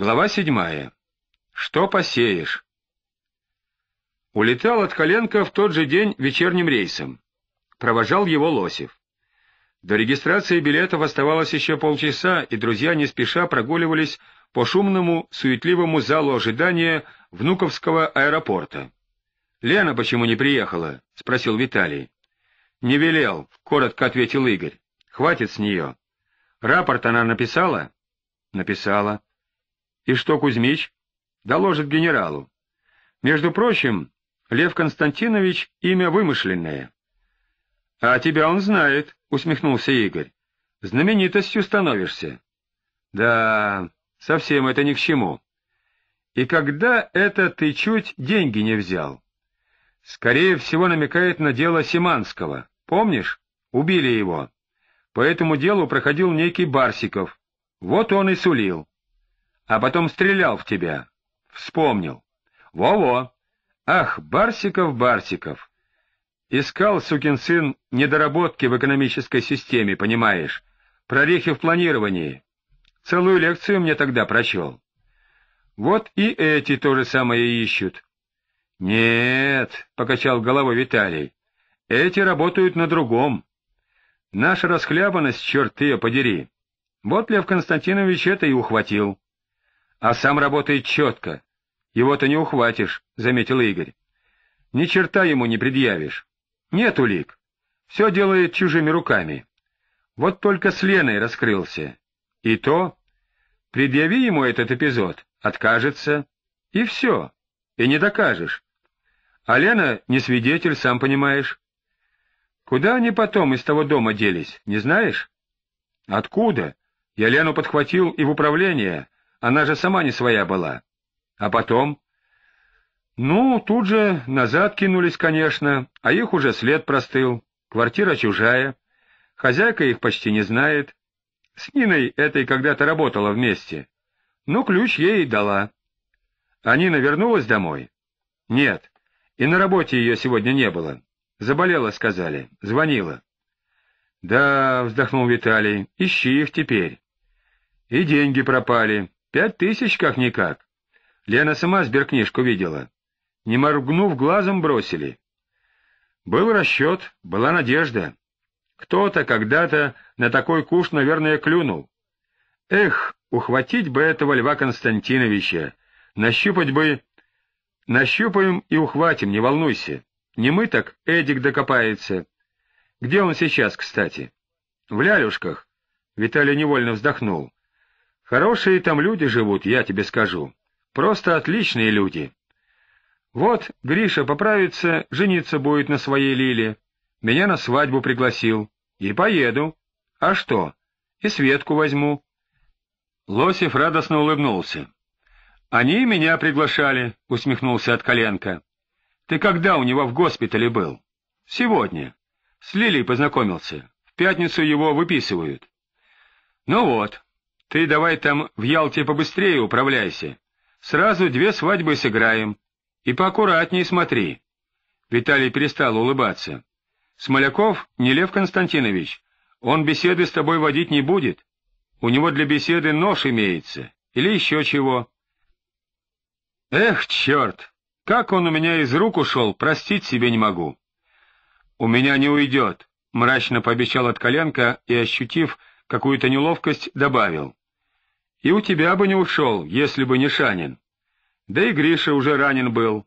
Глава седьмая. Что посеешь? Улетал от Коленко в тот же день вечерним рейсом. Провожал его Лосев. До регистрации билетов оставалось еще полчаса, и друзья не спеша прогуливались по шумному, суетливому залу ожидания Внуковского аэропорта. — Лена почему не приехала? — спросил Виталий. — Не велел, — коротко ответил Игорь. — Хватит с нее. — Рапорт она написала? — Написала. — и что Кузьмич? Доложит генералу. Между прочим, Лев Константинович — имя вымышленное. — А тебя он знает, — усмехнулся Игорь. — Знаменитостью становишься. — Да, совсем это ни к чему. И когда это ты чуть деньги не взял? Скорее всего, намекает на дело Симанского. Помнишь? Убили его. По этому делу проходил некий Барсиков. Вот он и сулил а потом стрелял в тебя. Вспомнил. Во-во! Ах, Барсиков, Барсиков! Искал, сукин сын, недоработки в экономической системе, понимаешь, прорехи в планировании. Целую лекцию мне тогда прочел. Вот и эти то же самое ищут. — Нет, — покачал головой Виталий, — эти работают на другом. Наша расхлябанность, черт ее подери. Вот Лев Константинович это и ухватил а сам работает четко. Его-то не ухватишь, — заметил Игорь. Ни черта ему не предъявишь. Нет улик. Все делает чужими руками. Вот только с Леной раскрылся. И то... Предъяви ему этот эпизод, откажется, и все, и не докажешь. А Лена не свидетель, сам понимаешь. Куда они потом из того дома делись, не знаешь? Откуда? Я Лену подхватил и в управление, она же сама не своя была. А потом? Ну, тут же назад кинулись, конечно, а их уже след простыл. Квартира чужая. Хозяйка их почти не знает. С Ниной этой когда-то работала вместе. но ну, ключ ей и дала. А Нина вернулась домой? Нет. И на работе ее сегодня не было. Заболела, сказали. Звонила. Да, вздохнул Виталий, ищи их теперь. И деньги пропали. Пять тысяч как-никак. Лена сама сберкнижку видела. Не моргнув глазом, бросили. Был расчет, была надежда. Кто-то когда-то на такой куш, наверное, клюнул. Эх, ухватить бы этого Льва Константиновича, нащупать бы... Нащупаем и ухватим, не волнуйся. Не мы так, Эдик докопается. Где он сейчас, кстати? В лялюшках. Виталий невольно вздохнул. Хорошие там люди живут, я тебе скажу. Просто отличные люди. Вот Гриша поправится, жениться будет на своей Лиле. Меня на свадьбу пригласил. И поеду. А что? И Светку возьму. Лосев радостно улыбнулся. «Они меня приглашали», — усмехнулся от коленка. «Ты когда у него в госпитале был?» «Сегодня. С Лилей познакомился. В пятницу его выписывают». «Ну вот, ты давай там в Ялте побыстрее управляйся. Сразу две свадьбы сыграем. И поаккуратней смотри. Виталий перестал улыбаться. Смоляков не Лев Константинович. Он беседы с тобой водить не будет. У него для беседы нож имеется. Или еще чего. Эх, черт! Как он у меня из рук ушел, простить себе не могу. У меня не уйдет, — мрачно пообещал от коленка и, ощутив какую-то неловкость, добавил. И у тебя бы не ушел, если бы не Шанин. Да и Гриша уже ранен был.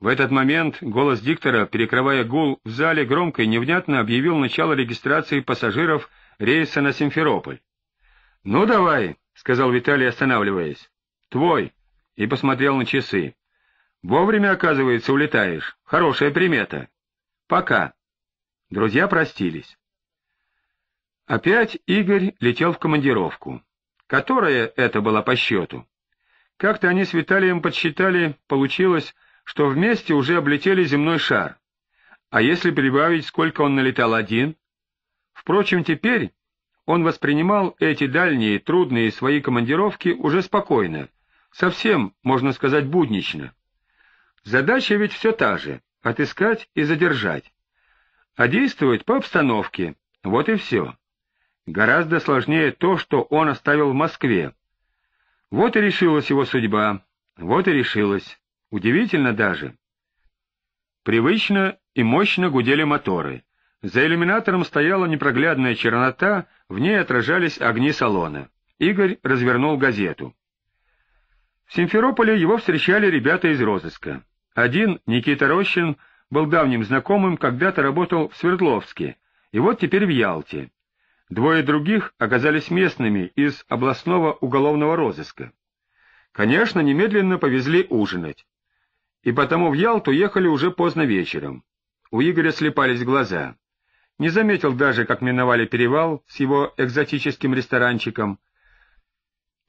В этот момент голос диктора, перекрывая гул в зале, громко и невнятно объявил начало регистрации пассажиров рейса на Симферополь. — Ну, давай, — сказал Виталий, останавливаясь. — Твой. И посмотрел на часы. — Вовремя, оказывается, улетаешь. Хорошая примета. — Пока. Друзья простились. Опять Игорь летел в командировку. Которая это была по счету? Как-то они с Виталием подсчитали, получилось, что вместе уже облетели земной шар. А если прибавить, сколько он налетал один? Впрочем, теперь он воспринимал эти дальние, трудные свои командировки уже спокойно, совсем, можно сказать, буднично. Задача ведь все та же — отыскать и задержать. А действовать по обстановке — вот и все. Гораздо сложнее то, что он оставил в Москве. Вот и решилась его судьба, вот и решилась. Удивительно даже. Привычно и мощно гудели моторы. За иллюминатором стояла непроглядная чернота, в ней отражались огни салона. Игорь развернул газету. В Симферополе его встречали ребята из розыска. Один, Никита Рощин, был давним знакомым, когда-то работал в Свердловске, и вот теперь в Ялте. Двое других оказались местными из областного уголовного розыска. Конечно, немедленно повезли ужинать. И потому в Ялту ехали уже поздно вечером. У Игоря слепались глаза. Не заметил даже, как миновали перевал с его экзотическим ресторанчиком.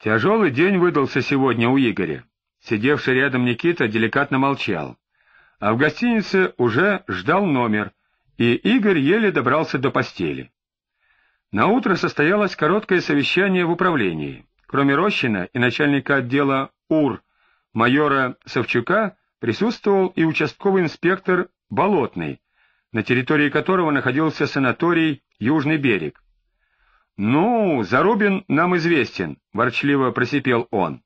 Тяжелый день выдался сегодня у Игоря. Сидевший рядом Никита деликатно молчал. А в гостинице уже ждал номер, и Игорь еле добрался до постели. На утро состоялось короткое совещание в управлении. Кроме Рощина и начальника отдела УР майора Савчука присутствовал и участковый инспектор Болотный, на территории которого находился санаторий «Южный берег». «Ну, Зарубин нам известен», — ворчливо просипел он.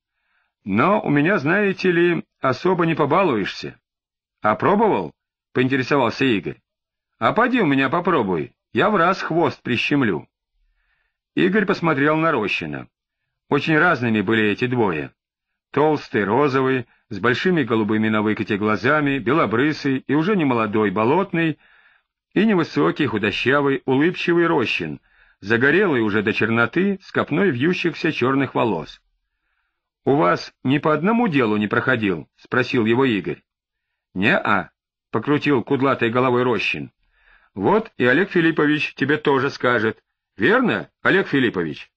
«Но у меня, знаете ли, особо не побалуешься». «Опробовал?» «А — поинтересовался Игорь. «А поди у меня попробуй, я в раз хвост прищемлю». Игорь посмотрел на Рощина. Очень разными были эти двое. Толстый, розовый, с большими голубыми на выкате глазами, белобрысый и уже немолодой болотный, и невысокий, худощавый, улыбчивый Рощин, загорелый уже до черноты, с копной вьющихся черных волос. — У вас ни по одному делу не проходил? — спросил его Игорь. — Не-а, — покрутил кудлатой головой Рощин. — Вот и Олег Филиппович тебе тоже скажет, Верно, Олег Филиппович?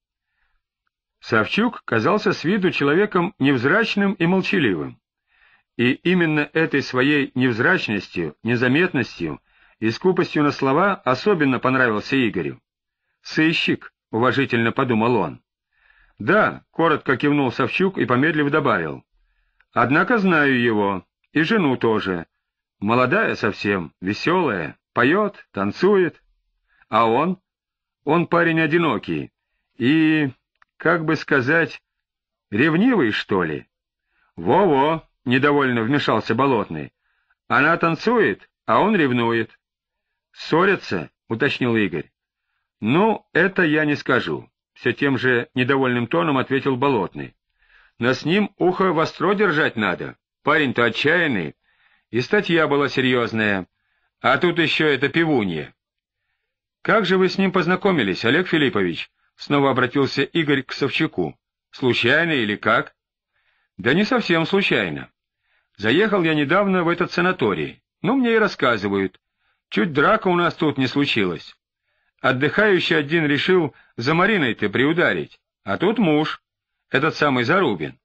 Савчук казался с виду человеком невзрачным и молчаливым. И именно этой своей невзрачностью, незаметностью и скупостью на слова особенно понравился Игорю. «Сыщик», — уважительно подумал он. «Да», — коротко кивнул Савчук и помедлив добавил. «Однако знаю его, и жену тоже. Молодая совсем, веселая, поет, танцует. А он? Он парень одинокий и, как бы сказать, ревнивый, что ли? «Во — Во-во, — недовольно вмешался Болотный. — Она танцует, а он ревнует. — Ссорятся, — уточнил Игорь. — Ну, это я не скажу, — все тем же недовольным тоном ответил Болотный. — Но с ним ухо востро держать надо. Парень-то отчаянный. И статья была серьезная. А тут еще это пивунье. «Как же вы с ним познакомились, Олег Филиппович?» — снова обратился Игорь к Савчаку. «Случайно или как?» «Да не совсем случайно. Заехал я недавно в этот санаторий, но ну, мне и рассказывают. Чуть драка у нас тут не случилась. Отдыхающий один решил за Мариной-то приударить, а тут муж, этот самый Зарубин.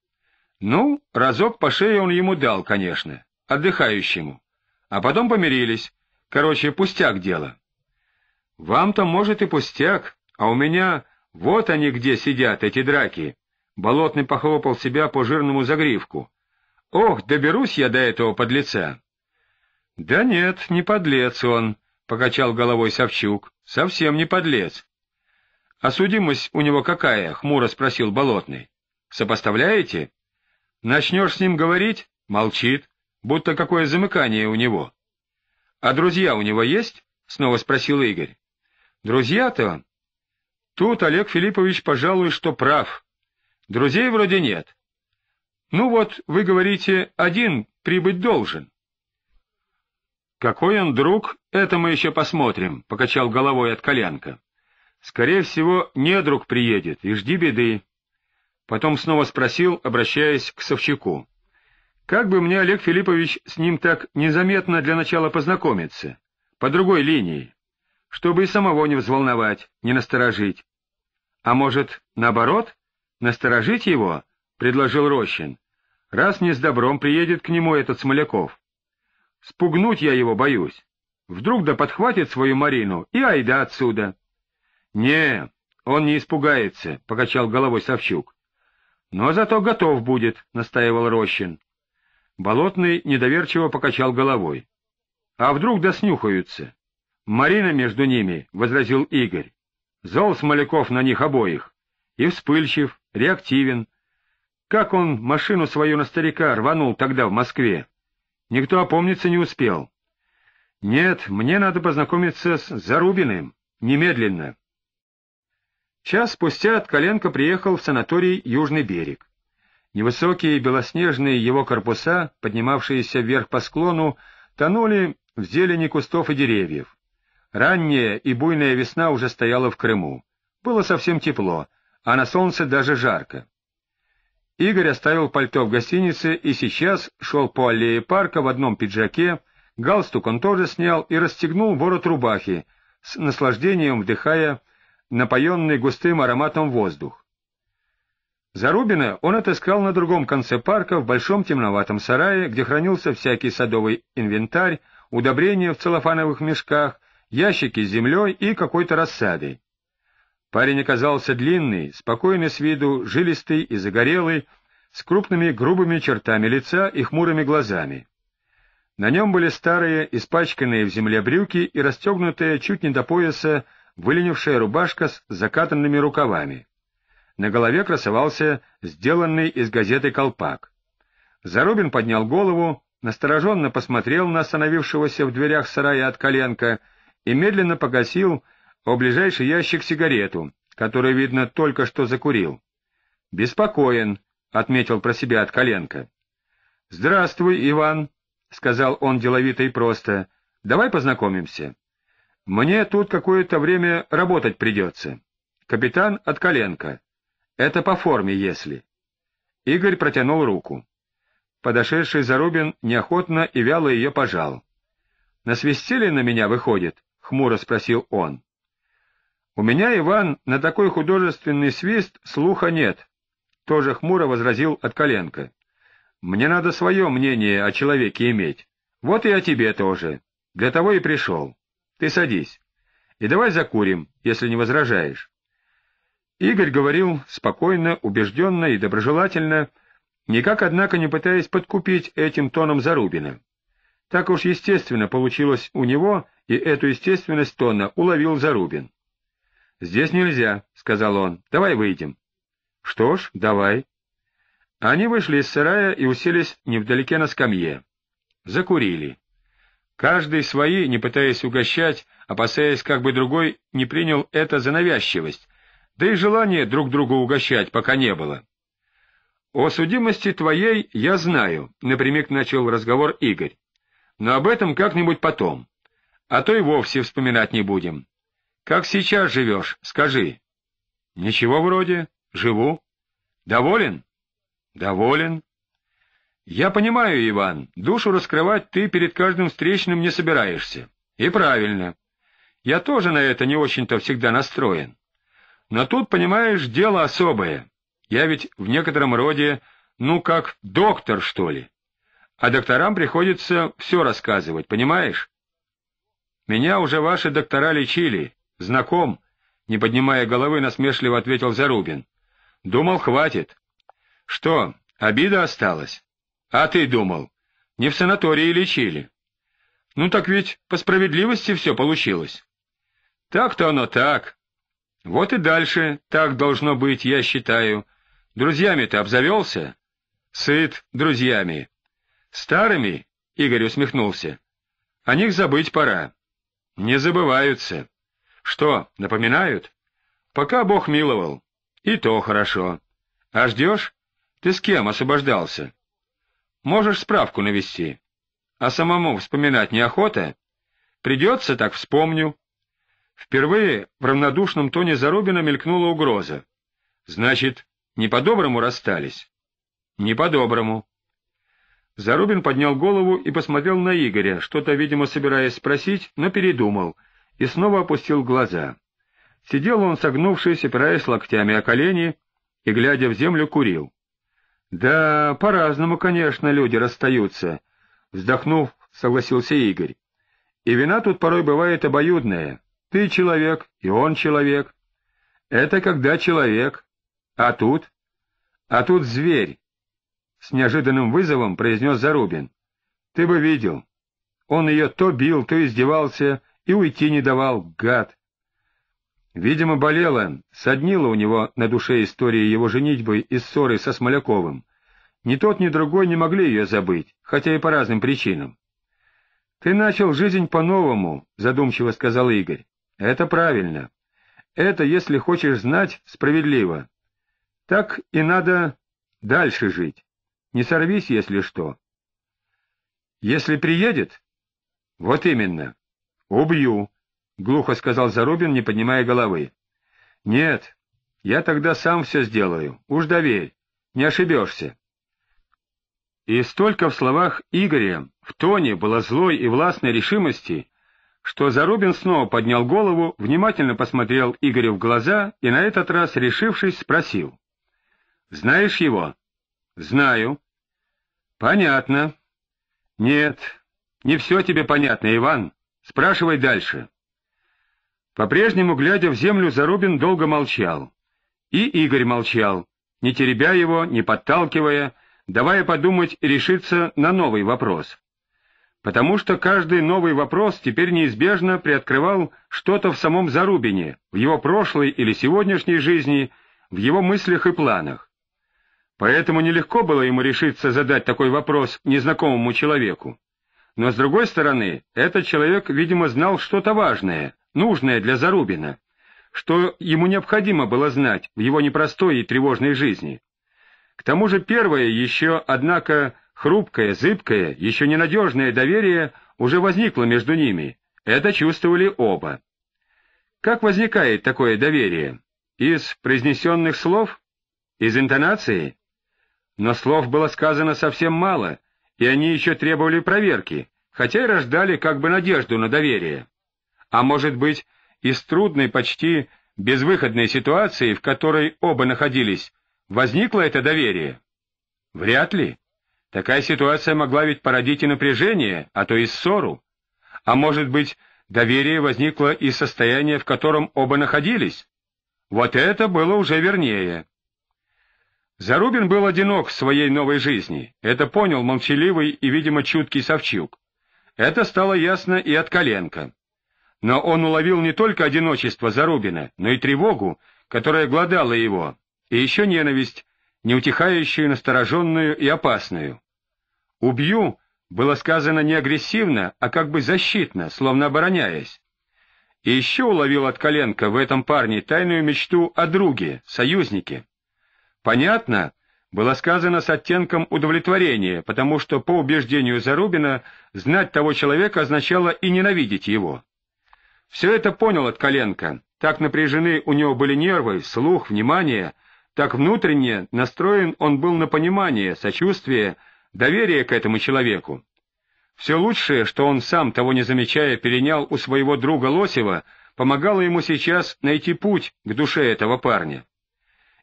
Ну, разок по шее он ему дал, конечно, отдыхающему. А потом помирились. Короче, пустяк дело. Вам-то, может, и пустяк, а у меня вот они где сидят, эти драки. Болотный похлопал себя по жирному загривку. Ох, доберусь я до этого подлеца. Да нет, не подлец он, покачал головой Савчук. Совсем не подлец. А судимость у него какая? хмуро спросил Болотный. Сопоставляете? Начнешь с ним говорить, молчит, будто какое замыкание у него. А друзья у него есть? снова спросил Игорь. Друзья-то? Тут Олег Филиппович, пожалуй, что прав. Друзей вроде нет. Ну вот, вы говорите, один прибыть должен. Какой он друг, это мы еще посмотрим, — покачал головой от коленка. Скорее всего, не друг приедет, и жди беды. Потом снова спросил, обращаясь к Совчаку. Как бы мне, Олег Филиппович, с ним так незаметно для начала познакомиться? По другой линии чтобы и самого не взволновать, не насторожить. — А может, наоборот, насторожить его? — предложил Рощин. — Раз не с добром приедет к нему этот Смоляков. Спугнуть я его боюсь. Вдруг да подхватит свою Марину и айда отсюда. — Не, он не испугается, — покачал головой Савчук. — Но зато готов будет, — настаивал Рощин. Болотный недоверчиво покачал головой. — А вдруг доснюхаются? Марина между ними, — возразил Игорь. Зол Смоляков на них обоих. И вспыльчив, реактивен. Как он машину свою на старика рванул тогда в Москве? Никто опомниться не успел. Нет, мне надо познакомиться с Зарубиным. Немедленно. Час спустя от Ткаленко приехал в санаторий «Южный берег». Невысокие белоснежные его корпуса, поднимавшиеся вверх по склону, тонули в зелени кустов и деревьев. Ранняя и буйная весна уже стояла в Крыму. Было совсем тепло, а на солнце даже жарко. Игорь оставил пальто в гостинице и сейчас шел по аллее парка в одном пиджаке, галстук он тоже снял и расстегнул ворот рубахи, с наслаждением вдыхая напоенный густым ароматом воздух. Зарубина он отыскал на другом конце парка в большом темноватом сарае, где хранился всякий садовый инвентарь, удобрения в целлофановых мешках, ящики с землей и какой-то рассадой. Парень оказался длинный, спокойный с виду, жилистый и загорелый, с крупными грубыми чертами лица и хмурыми глазами. На нем были старые, испачканные в земле брюки и расстегнутая чуть не до пояса выленившая рубашка с закатанными рукавами. На голове красовался сделанный из газеты колпак. Зарубин поднял голову, настороженно посмотрел на остановившегося в дверях сарая от коленка — и медленно погасил о ближайший ящик сигарету, который, видно, только что закурил. «Беспокоен», — отметил про себя от коленка. «Здравствуй, Иван», — сказал он деловито и просто. «Давай познакомимся. Мне тут какое-то время работать придется. Капитан от коленка. Это по форме, если». Игорь протянул руку. Подошедший Зарубин неохотно и вяло ее пожал. «Насвистели на меня, выходит?» хмуро спросил он. У меня, Иван, на такой художественный свист слуха нет, тоже хмуро возразил Откаленко. Мне надо свое мнение о человеке иметь. Вот и о тебе тоже. Для того и пришел. Ты садись. И давай закурим, если не возражаешь. Игорь говорил спокойно, убежденно и доброжелательно, никак, однако, не пытаясь подкупить этим тоном Зарубина. Так уж естественно получилось у него, и эту естественность тонна уловил Зарубин. «Здесь нельзя», — сказал он, — «давай выйдем». «Что ж, давай». Они вышли из сарая и уселись невдалеке на скамье. Закурили. Каждый свои, не пытаясь угощать, опасаясь, как бы другой не принял это за навязчивость, да и желания друг друга угощать пока не было. «О судимости твоей я знаю», — напрямик начал разговор Игорь но об этом как-нибудь потом, а то и вовсе вспоминать не будем. Как сейчас живешь, скажи. Ничего вроде, живу. Доволен? Доволен. Я понимаю, Иван, душу раскрывать ты перед каждым встречным не собираешься. И правильно. Я тоже на это не очень-то всегда настроен. Но тут, понимаешь, дело особое. Я ведь в некотором роде, ну как доктор, что ли а докторам приходится все рассказывать, понимаешь? Меня уже ваши доктора лечили, знаком, — не поднимая головы, насмешливо ответил Зарубин. Думал, хватит. Что, обида осталась? А ты думал, не в санатории лечили. Ну так ведь по справедливости все получилось. Так-то оно так. Вот и дальше так должно быть, я считаю. Друзьями-то обзавелся? Сыт друзьями. Старыми? Игорь усмехнулся. О них забыть пора. Не забываются. Что, напоминают? Пока Бог миловал. И то хорошо. А ждешь? Ты с кем освобождался? Можешь справку навести. А самому вспоминать неохота? Придется, так вспомню. Впервые в равнодушном тоне Зарубина мелькнула угроза. Значит, не по-доброму расстались? Не по-доброму. Зарубин поднял голову и посмотрел на Игоря, что-то, видимо, собираясь спросить, но передумал, и снова опустил глаза. Сидел он, согнувшись, опираясь локтями о колени, и, глядя в землю, курил. — Да, по-разному, конечно, люди расстаются, — вздохнув, согласился Игорь. — И вина тут порой бывает обоюдная. Ты человек, и он человек. Это когда человек. А тут? А тут зверь. — с неожиданным вызовом произнес Зарубин. — Ты бы видел. Он ее то бил, то издевался и уйти не давал, гад. Видимо, болела, соднила у него на душе истории его женитьбы и ссоры со Смоляковым. Ни тот, ни другой не могли ее забыть, хотя и по разным причинам. — Ты начал жизнь по-новому, — задумчиво сказал Игорь. — Это правильно. Это, если хочешь знать, справедливо. Так и надо дальше жить. Не сорвись, если что. Если приедет? Вот именно. Убью, — глухо сказал Зарубин, не поднимая головы. Нет, я тогда сам все сделаю. Уж доверь, не ошибешься. И столько в словах Игоря, в тоне было злой и властной решимости, что Зарубин снова поднял голову, внимательно посмотрел Игорю в глаза и на этот раз, решившись, спросил. — Знаешь его? — Знаю. Понятно. Нет, не все тебе понятно, Иван. Спрашивай дальше. По-прежнему, глядя в землю, Зарубин долго молчал. И Игорь молчал, не теребя его, не подталкивая, давая подумать и решиться на новый вопрос. Потому что каждый новый вопрос теперь неизбежно приоткрывал что-то в самом Зарубине, в его прошлой или сегодняшней жизни, в его мыслях и планах. Поэтому нелегко было ему решиться задать такой вопрос незнакомому человеку. Но, с другой стороны, этот человек, видимо, знал что-то важное, нужное для Зарубина, что ему необходимо было знать в его непростой и тревожной жизни. К тому же первое еще, однако, хрупкое, зыбкое, еще ненадежное доверие уже возникло между ними. Это чувствовали оба. Как возникает такое доверие? Из произнесенных слов? Из интонации? Но слов было сказано совсем мало, и они еще требовали проверки, хотя и рождали как бы надежду на доверие. А может быть, из трудной, почти безвыходной ситуации, в которой оба находились, возникло это доверие? Вряд ли. Такая ситуация могла ведь породить и напряжение, а то и ссору. А может быть, доверие возникло из состояния, в котором оба находились? Вот это было уже вернее. Зарубин был одинок в своей новой жизни, это понял молчаливый и, видимо, чуткий Савчук. Это стало ясно и от Коленко. Но он уловил не только одиночество Зарубина, но и тревогу, которая глодала его, и еще ненависть, неутихающую, настороженную и опасную. «Убью» было сказано не агрессивно, а как бы защитно, словно обороняясь. И еще уловил от коленка в этом парне тайную мечту о друге, союзнике. «Понятно» было сказано с оттенком удовлетворения, потому что, по убеждению Зарубина, знать того человека означало и ненавидеть его. Все это понял от коленка. Так напряжены у него были нервы, слух, внимание. Так внутренне настроен он был на понимание, сочувствие, доверие к этому человеку. Все лучшее, что он сам, того не замечая, перенял у своего друга Лосева, помогало ему сейчас найти путь к душе этого парня.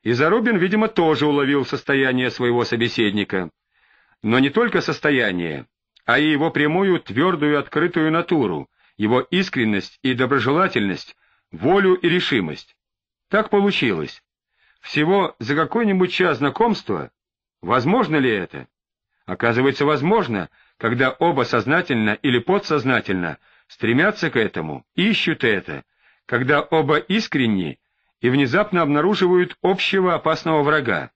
И Зарубин, видимо, тоже уловил состояние своего собеседника. Но не только состояние, а и его прямую, твердую, открытую натуру, его искренность и доброжелательность, волю и решимость. Так получилось. Всего за какой-нибудь час знакомства? Возможно ли это? Оказывается, возможно, когда оба сознательно или подсознательно стремятся к этому, ищут это, когда оба искренни и внезапно обнаруживают общего опасного врага.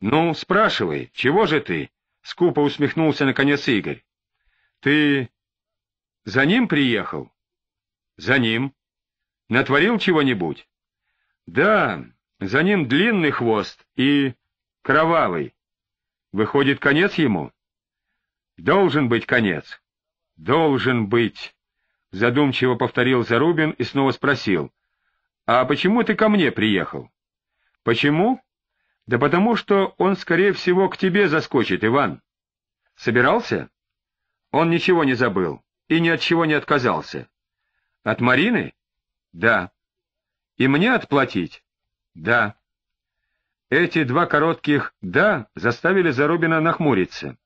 «Ну, спрашивай, чего же ты?» — скупо усмехнулся наконец Игорь. «Ты за ним приехал?» «За ним. Натворил чего-нибудь?» «Да, за ним длинный хвост и кровавый. Выходит, конец ему?» «Должен быть конец». «Должен быть», — задумчиво повторил Зарубин и снова спросил. «А почему ты ко мне приехал?» «Почему?» «Да потому что он, скорее всего, к тебе заскочит, Иван». «Собирался?» «Он ничего не забыл и ни от чего не отказался». «От Марины?» «Да». «И мне отплатить?» «Да». Эти два коротких «да» заставили Зарубина нахмуриться.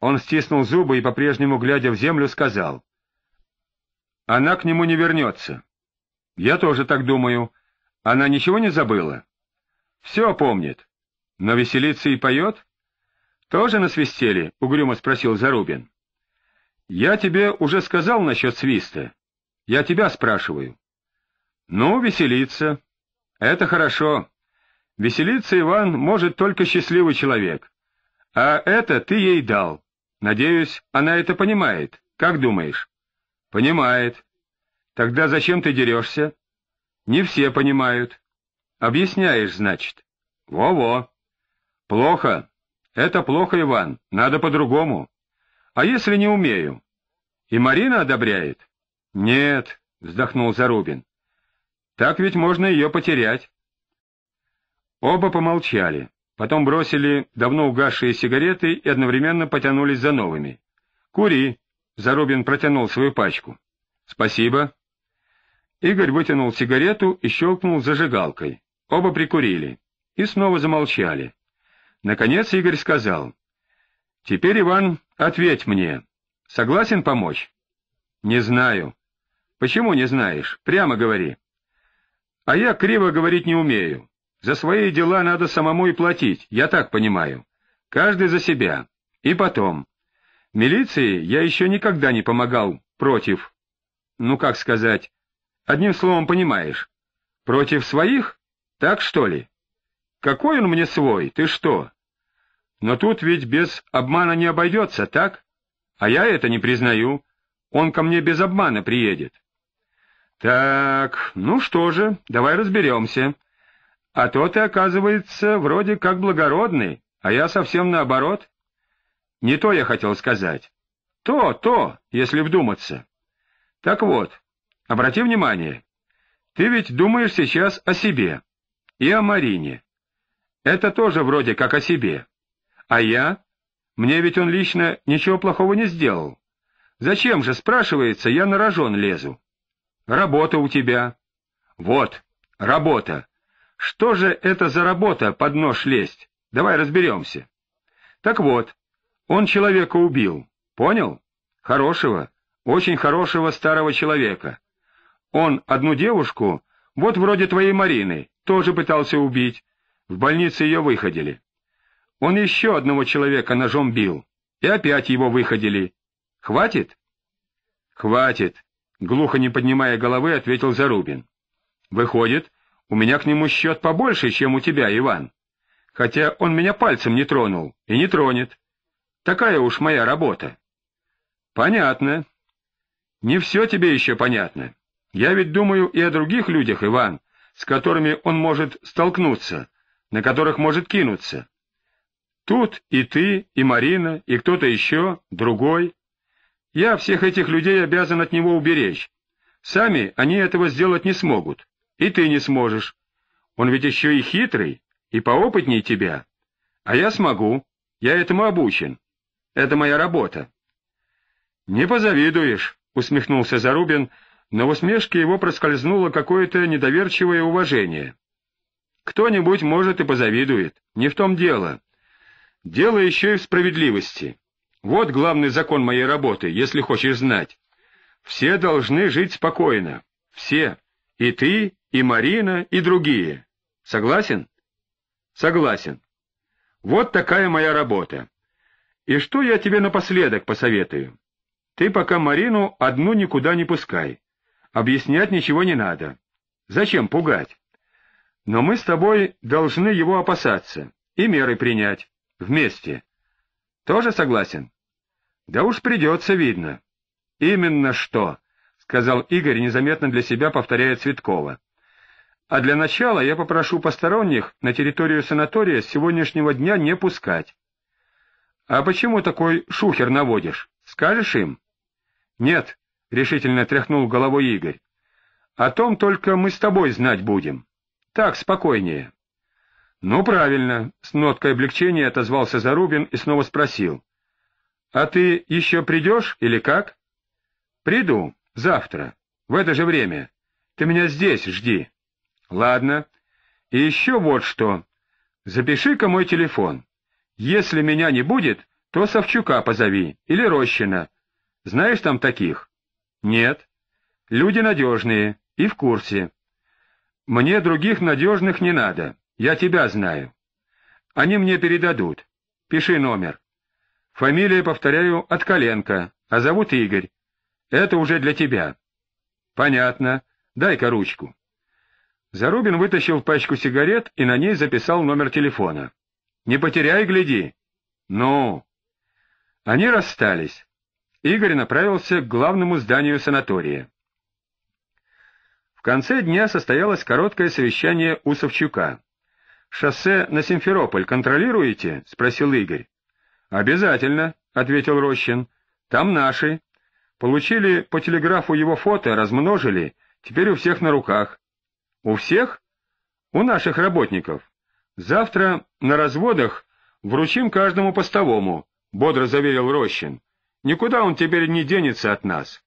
Он стиснул зубы и, по-прежнему глядя в землю, сказал. «Она к нему не вернется». Я тоже так думаю. Она ничего не забыла? Все помнит. Но веселится и поет? Тоже насвистели? Угрюмо спросил Зарубин. Я тебе уже сказал насчет свиста. Я тебя спрашиваю. Ну, веселиться? Это хорошо. Веселиться, Иван, может только счастливый человек. А это ты ей дал. Надеюсь, она это понимает. Как думаешь? Понимает. Тогда зачем ты дерешься? Не все понимают. Объясняешь, значит. Во-во. Плохо. Это плохо, Иван. Надо по-другому. А если не умею? И Марина одобряет? Нет, вздохнул Зарубин. Так ведь можно ее потерять. Оба помолчали, потом бросили давно угасшие сигареты и одновременно потянулись за новыми. «Кури!» — Зарубин протянул свою пачку. «Спасибо!» Игорь вытянул сигарету и щелкнул зажигалкой. Оба прикурили и снова замолчали. Наконец Игорь сказал, «Теперь, Иван, ответь мне, согласен помочь?» «Не знаю». «Почему не знаешь? Прямо говори». «А я криво говорить не умею. За свои дела надо самому и платить, я так понимаю. Каждый за себя. И потом. Милиции я еще никогда не помогал против, ну как сказать, Одним словом, понимаешь. Против своих? Так что ли? Какой он мне свой? Ты что? Но тут ведь без обмана не обойдется, так? А я это не признаю. Он ко мне без обмана приедет. Так, ну что же, давай разберемся. А то ты, оказывается, вроде как благородный, а я совсем наоборот. Не то я хотел сказать. То, то, если вдуматься. Так вот, Обрати внимание, ты ведь думаешь сейчас о себе и о Марине. Это тоже вроде как о себе. А я? Мне ведь он лично ничего плохого не сделал. Зачем же, спрашивается, я на рожон лезу? Работа у тебя. Вот, работа. Что же это за работа под нож лезть? Давай разберемся. Так вот, он человека убил, понял? Хорошего, очень хорошего старого человека. Он одну девушку, вот вроде твоей Марины, тоже пытался убить. В больнице ее выходили. Он еще одного человека ножом бил, и опять его выходили. Хватит? Хватит, глухо не поднимая головы, ответил Зарубин. Выходит, у меня к нему счет побольше, чем у тебя, Иван. Хотя он меня пальцем не тронул и не тронет. Такая уж моя работа. Понятно. Не все тебе еще понятно. Я ведь думаю и о других людях, Иван, с которыми он может столкнуться, на которых может кинуться. Тут и ты, и Марина, и кто-то еще, другой. Я всех этих людей обязан от него уберечь. Сами они этого сделать не смогут, и ты не сможешь. Он ведь еще и хитрый, и поопытнее тебя. А я смогу, я этому обучен. Это моя работа. — Не позавидуешь, — усмехнулся Зарубин, — но в усмешке его проскользнуло какое-то недоверчивое уважение. Кто-нибудь, может, и позавидует. Не в том дело. Дело еще и в справедливости. Вот главный закон моей работы, если хочешь знать. Все должны жить спокойно. Все. И ты, и Марина, и другие. Согласен? Согласен. Вот такая моя работа. И что я тебе напоследок посоветую? Ты пока Марину одну никуда не пускай. Объяснять ничего не надо. Зачем пугать? Но мы с тобой должны его опасаться и меры принять. Вместе. Тоже согласен? Да уж придется, видно. Именно что, — сказал Игорь, незаметно для себя повторяя Цветкова. А для начала я попрошу посторонних на территорию санатория с сегодняшнего дня не пускать. — А почему такой шухер наводишь? Скажешь им? — Нет, — решительно тряхнул головой Игорь. — О том только мы с тобой знать будем. Так спокойнее. — Ну, правильно, — с ноткой облегчения отозвался Зарубин и снова спросил. — А ты еще придешь или как? — Приду. Завтра. В это же время. Ты меня здесь жди. — Ладно. И еще вот что. Запиши-ка мой телефон. Если меня не будет, то Савчука позови или Рощина. Знаешь там таких? Нет. Люди надежные и в курсе. Мне других надежных не надо, я тебя знаю. Они мне передадут. Пиши номер. Фамилия, повторяю, Откаленко, а зовут Игорь. Это уже для тебя. Понятно. Дай-ка ручку. Зарубин вытащил пачку сигарет и на ней записал номер телефона. Не потеряй, гляди. Ну. Они расстались. Игорь направился к главному зданию санатория. В конце дня состоялось короткое совещание у Савчука. «Шоссе на Симферополь контролируете?» — спросил Игорь. «Обязательно», — ответил Рощин. «Там наши. Получили по телеграфу его фото, размножили, теперь у всех на руках». «У всех?» «У наших работников. Завтра на разводах вручим каждому постовому», — бодро заверил Рощин. Никуда он теперь не денется от нас.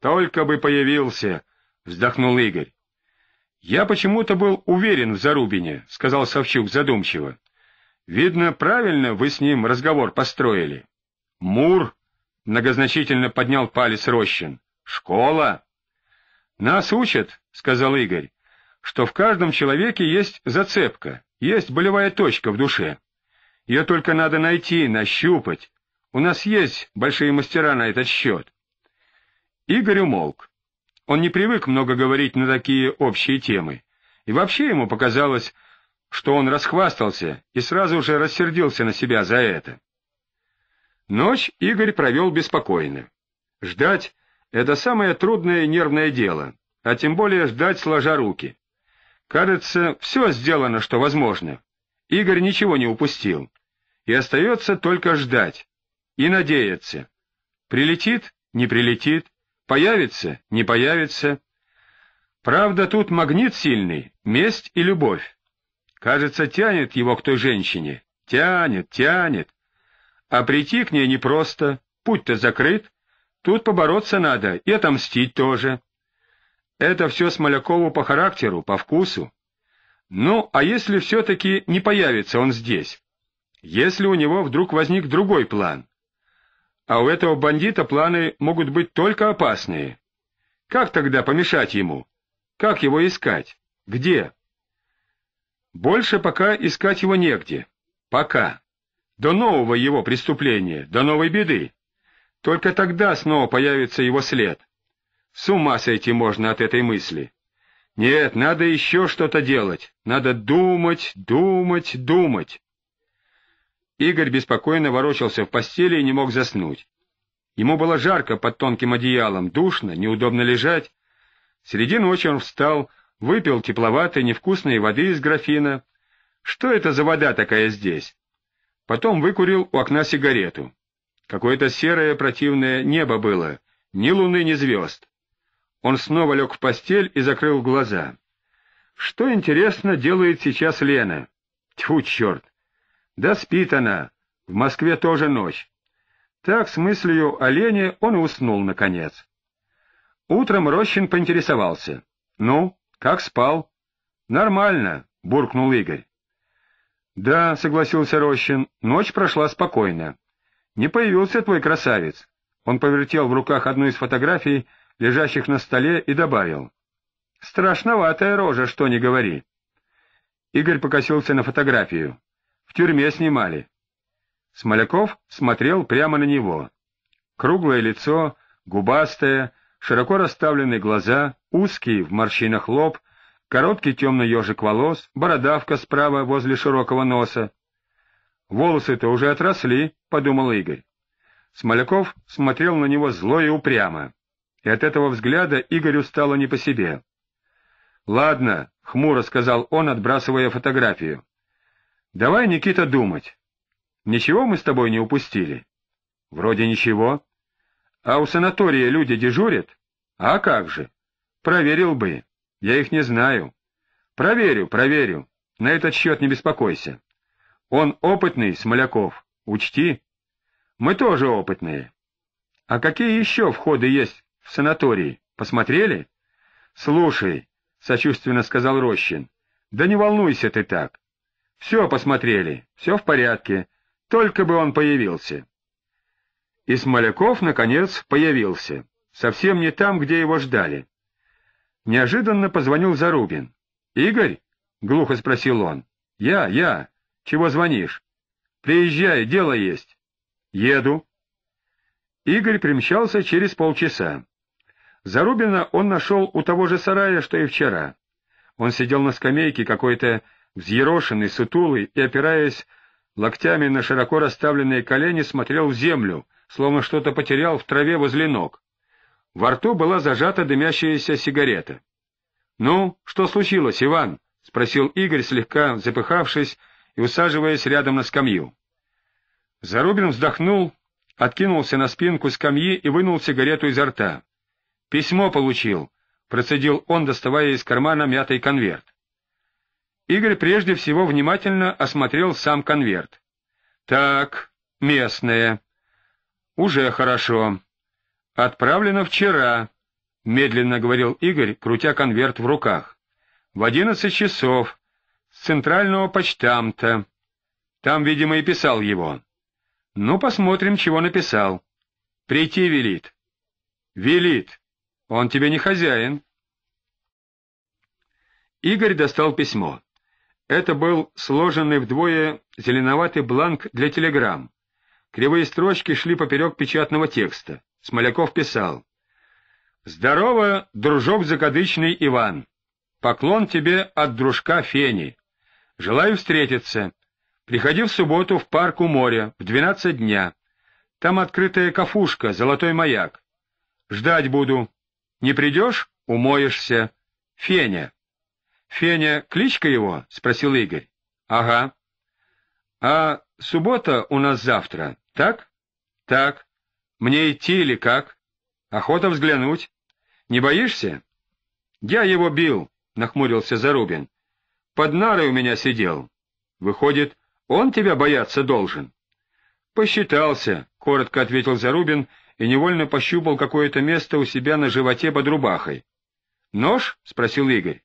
Только бы появился, — вздохнул Игорь. — Я почему-то был уверен в Зарубине, — сказал Савчук задумчиво. — Видно, правильно вы с ним разговор построили. — Мур, — многозначительно поднял палец Рощин. — Школа. — Нас учат, — сказал Игорь, — что в каждом человеке есть зацепка, есть болевая точка в душе. Ее только надо найти, нащупать, у нас есть большие мастера на этот счет. Игорь умолк. Он не привык много говорить на такие общие темы. И вообще ему показалось, что он расхвастался и сразу же рассердился на себя за это. Ночь Игорь провел беспокойно. Ждать — это самое трудное нервное дело, а тем более ждать сложа руки. Кажется, все сделано, что возможно. Игорь ничего не упустил. И остается только ждать и надеяться. Прилетит, не прилетит, появится, не появится. Правда, тут магнит сильный, месть и любовь. Кажется, тянет его к той женщине, тянет, тянет. А прийти к ней непросто, путь-то закрыт, тут побороться надо и отомстить тоже. Это все Смолякову по характеру, по вкусу. Ну, а если все-таки не появится он здесь? Если у него вдруг возник другой план, а у этого бандита планы могут быть только опасные. Как тогда помешать ему? Как его искать? Где? Больше пока искать его негде. Пока. До нового его преступления, до новой беды. Только тогда снова появится его след. С ума сойти можно от этой мысли. Нет, надо еще что-то делать. Надо думать, думать, думать. Игорь беспокойно ворочался в постели и не мог заснуть. Ему было жарко под тонким одеялом, душно, неудобно лежать. Среди ночи он встал, выпил тепловатой невкусной воды из графина. Что это за вода такая здесь? Потом выкурил у окна сигарету. Какое-то серое противное небо было, ни луны, ни звезд. Он снова лег в постель и закрыл глаза. Что, интересно, делает сейчас Лена? Тьфу, черт! Да спит она. В Москве тоже ночь. Так с мыслью о Лене он уснул, наконец. Утром Рощин поинтересовался. — Ну, как спал? — Нормально, — буркнул Игорь. — Да, — согласился Рощин, — ночь прошла спокойно. Не появился твой красавец. Он повертел в руках одну из фотографий, лежащих на столе, и добавил. — Страшноватая рожа, что не говори. Игорь покосился на фотографию. В тюрьме снимали. Смоляков смотрел прямо на него. Круглое лицо, губастое, широко расставленные глаза, узкий в морщинах лоб, короткий темный ежик волос, бородавка справа возле широкого носа. «Волосы-то уже отросли», — подумал Игорь. Смоляков смотрел на него зло и упрямо, и от этого взгляда Игорю стало не по себе. «Ладно», — хмуро сказал он, отбрасывая фотографию. Давай, Никита, думать. Ничего мы с тобой не упустили? Вроде ничего. А у санатория люди дежурят? А как же? Проверил бы. Я их не знаю. Проверю, проверю. На этот счет не беспокойся. Он опытный, Смоляков, учти. Мы тоже опытные. А какие еще входы есть в санатории? Посмотрели? Слушай, — сочувственно сказал Рощин, — да не волнуйся ты так. Все посмотрели, все в порядке, только бы он появился. И Смоляков, наконец, появился, совсем не там, где его ждали. Неожиданно позвонил Зарубин. «Игорь?» — глухо спросил он. «Я, я. Чего звонишь?» «Приезжай, дело есть». «Еду». Игорь примчался через полчаса. Зарубина он нашел у того же сарая, что и вчера. Он сидел на скамейке какой-то взъерошенный, сутулый и, опираясь локтями на широко расставленные колени, смотрел в землю, словно что-то потерял в траве возле ног. Во рту была зажата дымящаяся сигарета. — Ну, что случилось, Иван? — спросил Игорь, слегка запыхавшись и усаживаясь рядом на скамью. Зарубин вздохнул, откинулся на спинку скамьи и вынул сигарету изо рта. — Письмо получил, — процедил он, доставая из кармана мятый конверт. Игорь прежде всего внимательно осмотрел сам конверт. «Так, местное. Уже хорошо. Отправлено вчера», — медленно говорил Игорь, крутя конверт в руках. «В одиннадцать часов. С центрального почтамта. Там, видимо, и писал его. Ну, посмотрим, чего написал. Прийти велит». «Велит. Он тебе не хозяин». Игорь достал письмо. Это был сложенный вдвое зеленоватый бланк для телеграмм. Кривые строчки шли поперек печатного текста. Смоляков писал. «Здорово, дружок закадычный Иван! Поклон тебе от дружка Фени. Желаю встретиться. Приходи в субботу в парк у моря в двенадцать дня. Там открытая кафушка, золотой маяк. Ждать буду. Не придешь — умоешься. Феня». — Феня, кличка его? — спросил Игорь. — Ага. — А суббота у нас завтра, так? — Так. — Мне идти или как? — Охота взглянуть. — Не боишься? — Я его бил, — нахмурился Зарубин. — Под нарой у меня сидел. Выходит, он тебя бояться должен. — Посчитался, — коротко ответил Зарубин и невольно пощупал какое-то место у себя на животе под рубахой. «Нож?» — спросил Игорь.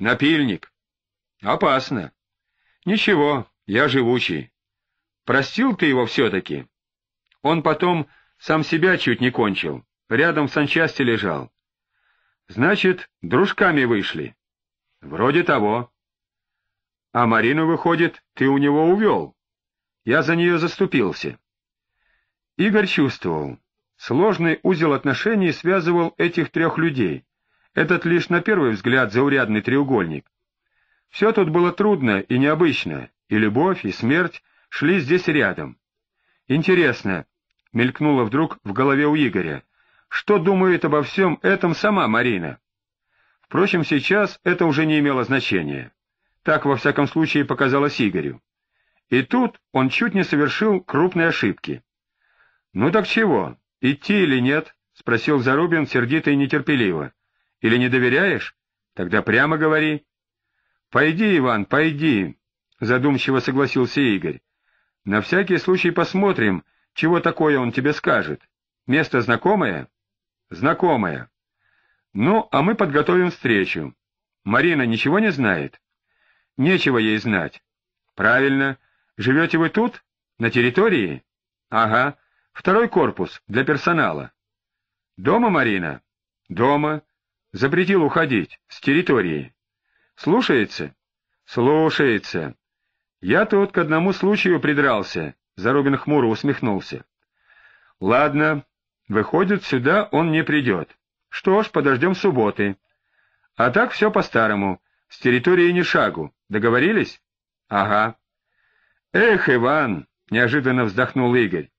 Напильник. Опасно. Ничего, я живучий. Простил ты его все-таки? Он потом сам себя чуть не кончил, рядом в санчасти лежал. Значит, дружками вышли. Вроде того. А Марину, выходит, ты у него увел. Я за нее заступился. Игорь чувствовал. Сложный узел отношений связывал этих трех людей этот лишь на первый взгляд заурядный треугольник. Все тут было трудно и необычно, и любовь, и смерть шли здесь рядом. Интересно, — мелькнуло вдруг в голове у Игоря, — что думает обо всем этом сама Марина? Впрочем, сейчас это уже не имело значения. Так, во всяком случае, показалось Игорю. И тут он чуть не совершил крупной ошибки. — Ну так чего, идти или нет? — спросил Зарубин сердито и нетерпеливо. Или не доверяешь? Тогда прямо говори. — Пойди, Иван, пойди, — задумчиво согласился Игорь. — На всякий случай посмотрим, чего такое он тебе скажет. Место знакомое? — Знакомое. — Ну, а мы подготовим встречу. Марина ничего не знает? — Нечего ей знать. — Правильно. Живете вы тут? На территории? — Ага. Второй корпус, для персонала. — Дома, Марина? — Дома. Запретил уходить с территории. Слушается? Слушается. Я тут к одному случаю придрался. Зарубин хмуро усмехнулся. Ладно, выходит, сюда он не придет. Что ж, подождем субботы. А так все по-старому. С территории ни шагу. Договорились? Ага. Эх, Иван, неожиданно вздохнул Игорь.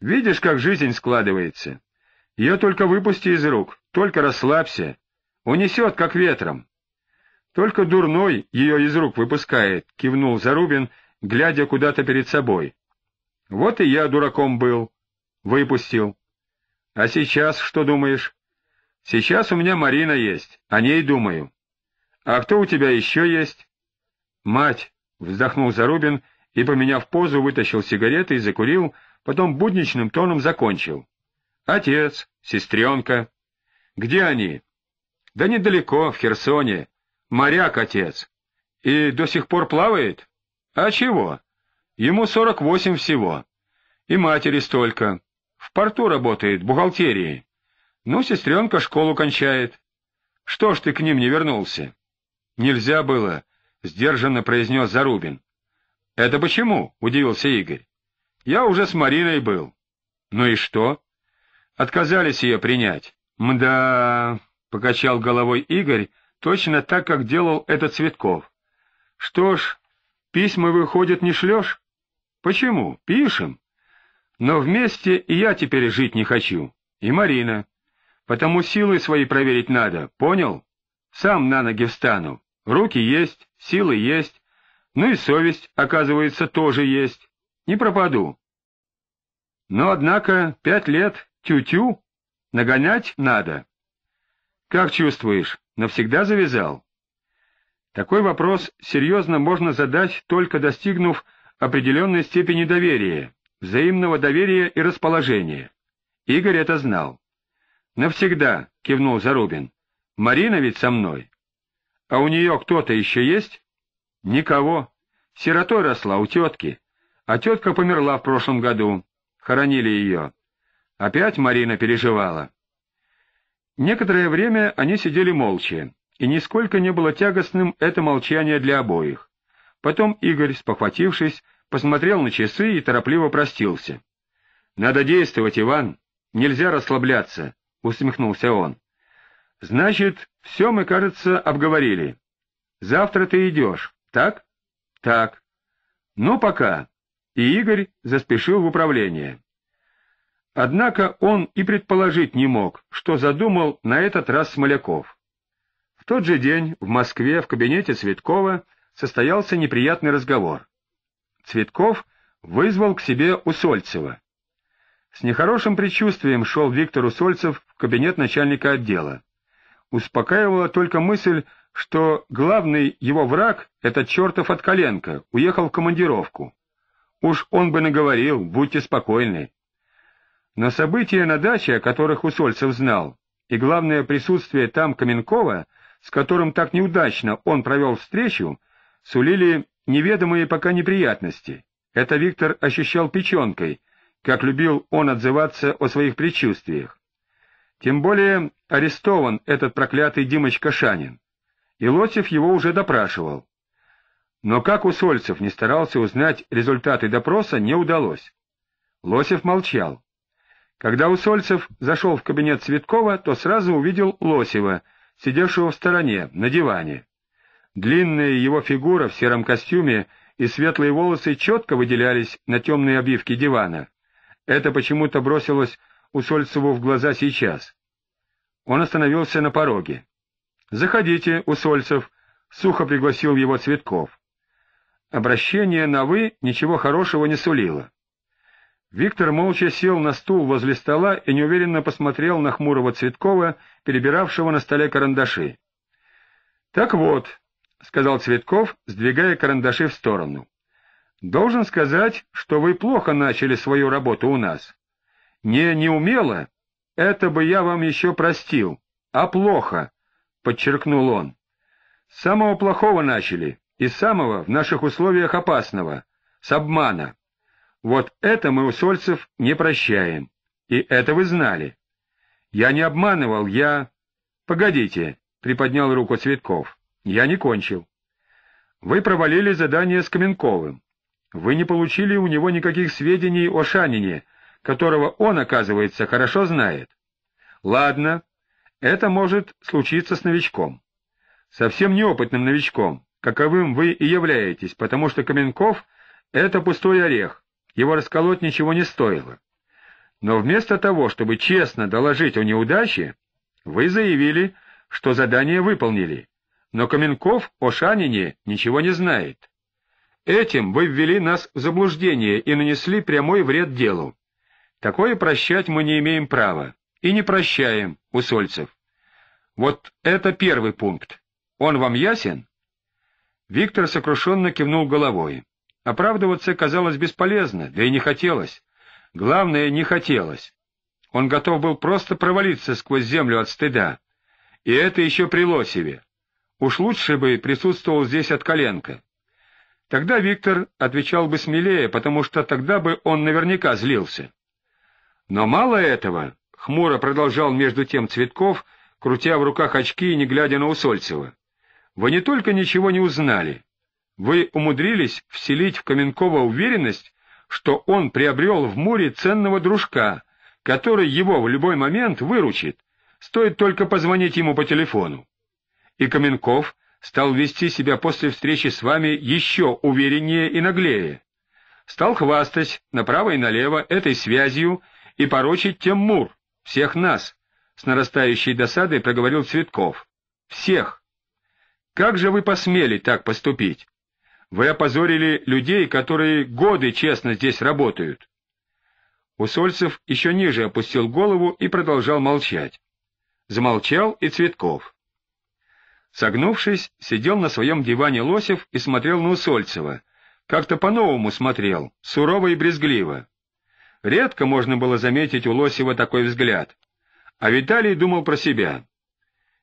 Видишь, как жизнь складывается. Ее только выпусти из рук, только расслабься, Унесет, как ветром. Только дурной ее из рук выпускает, — кивнул Зарубин, глядя куда-то перед собой. Вот и я дураком был. Выпустил. А сейчас что думаешь? Сейчас у меня Марина есть, о ней думаю. А кто у тебя еще есть? Мать, — вздохнул Зарубин и, поменяв позу, вытащил сигареты и закурил, потом будничным тоном закончил. Отец, сестренка. Где они? Да недалеко, в Херсоне. Моряк отец. И до сих пор плавает? А чего? Ему сорок восемь всего. И матери столько. В порту работает, бухгалтерии. Ну, сестренка школу кончает. Что ж ты к ним не вернулся? Нельзя было, — сдержанно произнес Зарубин. Это почему? — удивился Игорь. Я уже с Мариной был. Ну и что? Отказались ее принять. Мда покачал головой Игорь, точно так, как делал это Цветков. — Что ж, письма, выходят не шлешь? — Почему? Пишем. Но вместе и я теперь жить не хочу, и Марина. Потому силы свои проверить надо, понял? Сам на ноги встану. Руки есть, силы есть, ну и совесть, оказывается, тоже есть. Не пропаду. Но, однако, пять лет тю-тю нагонять надо. «Как чувствуешь, навсегда завязал?» Такой вопрос серьезно можно задать, только достигнув определенной степени доверия, взаимного доверия и расположения. Игорь это знал. «Навсегда», — кивнул Зарубин. «Марина ведь со мной». «А у нее кто-то еще есть?» «Никого. Сиротой росла у тетки. А тетка померла в прошлом году. Хоронили ее. Опять Марина переживала. Некоторое время они сидели молча, и нисколько не было тягостным это молчание для обоих. Потом Игорь, спохватившись, посмотрел на часы и торопливо простился. — Надо действовать, Иван, нельзя расслабляться, — усмехнулся он. — Значит, все мы, кажется, обговорили. Завтра ты идешь, так? — Так. — Ну, пока. И Игорь заспешил в управление. Однако он и предположить не мог, что задумал на этот раз Смоляков. В тот же день в Москве в кабинете Цветкова состоялся неприятный разговор. Цветков вызвал к себе Усольцева. С нехорошим предчувствием шел Виктор Усольцев в кабинет начальника отдела. Успокаивала только мысль, что главный его враг, этот чертов от коленка, уехал в командировку. Уж он бы наговорил, будьте спокойны. Но события на даче, о которых Усольцев знал, и главное присутствие там Каменкова, с которым так неудачно он провел встречу, сулили неведомые пока неприятности. Это Виктор ощущал печенкой, как любил он отзываться о своих предчувствиях. Тем более арестован этот проклятый Димочка Шанин. И Лосев его уже допрашивал. Но как Усольцев не старался узнать результаты допроса, не удалось. Лосев молчал. Когда Усольцев зашел в кабинет Цветкова, то сразу увидел Лосева, сидевшего в стороне, на диване. Длинная его фигура в сером костюме и светлые волосы четко выделялись на темной обивке дивана. Это почему-то бросилось Усольцеву в глаза сейчас. Он остановился на пороге. — Заходите, Усольцев, — сухо пригласил его Цветков. Обращение на «вы» ничего хорошего не сулило. Виктор молча сел на стул возле стола и неуверенно посмотрел на хмурого Цветкова, перебиравшего на столе карандаши. — Так вот, — сказал Цветков, сдвигая карандаши в сторону, — должен сказать, что вы плохо начали свою работу у нас. Не неумело, это бы я вам еще простил, а плохо, — подчеркнул он. — С самого плохого начали, и самого в наших условиях опасного, с обмана. Вот это мы у Сольцев не прощаем. И это вы знали. Я не обманывал, я... Погодите, — приподнял руку Цветков. Я не кончил. Вы провалили задание с Каменковым. Вы не получили у него никаких сведений о Шанине, которого он, оказывается, хорошо знает. Ладно, это может случиться с новичком. Совсем неопытным новичком, каковым вы и являетесь, потому что Каменков — это пустой орех, его расколоть ничего не стоило. Но вместо того, чтобы честно доложить о неудаче, вы заявили, что задание выполнили, но Каменков о Шанине ничего не знает. Этим вы ввели нас в заблуждение и нанесли прямой вред делу. Такое прощать мы не имеем права и не прощаем, Усольцев. Вот это первый пункт. Он вам ясен? Виктор сокрушенно кивнул головой. Оправдываться казалось бесполезно, да и не хотелось. Главное, не хотелось. Он готов был просто провалиться сквозь землю от стыда. И это еще при Лосеве. Уж лучше бы присутствовал здесь от коленка. Тогда Виктор отвечал бы смелее, потому что тогда бы он наверняка злился. Но мало этого, — хмуро продолжал между тем Цветков, крутя в руках очки и не глядя на Усольцева, — вы не только ничего не узнали, вы умудрились вселить в Каменкова уверенность, что он приобрел в Муре ценного дружка, который его в любой момент выручит, стоит только позвонить ему по телефону. И Каменков стал вести себя после встречи с вами еще увереннее и наглее. Стал хвастать направо и налево этой связью и порочить тем мур, всех нас, с нарастающей досадой проговорил Цветков. Всех. Как же вы посмели так поступить? Вы опозорили людей, которые годы честно здесь работают. Усольцев еще ниже опустил голову и продолжал молчать. Замолчал и Цветков. Согнувшись, сидел на своем диване Лосев и смотрел на Усольцева. Как-то по-новому смотрел, сурово и брезгливо. Редко можно было заметить у Лосева такой взгляд. А Виталий думал про себя.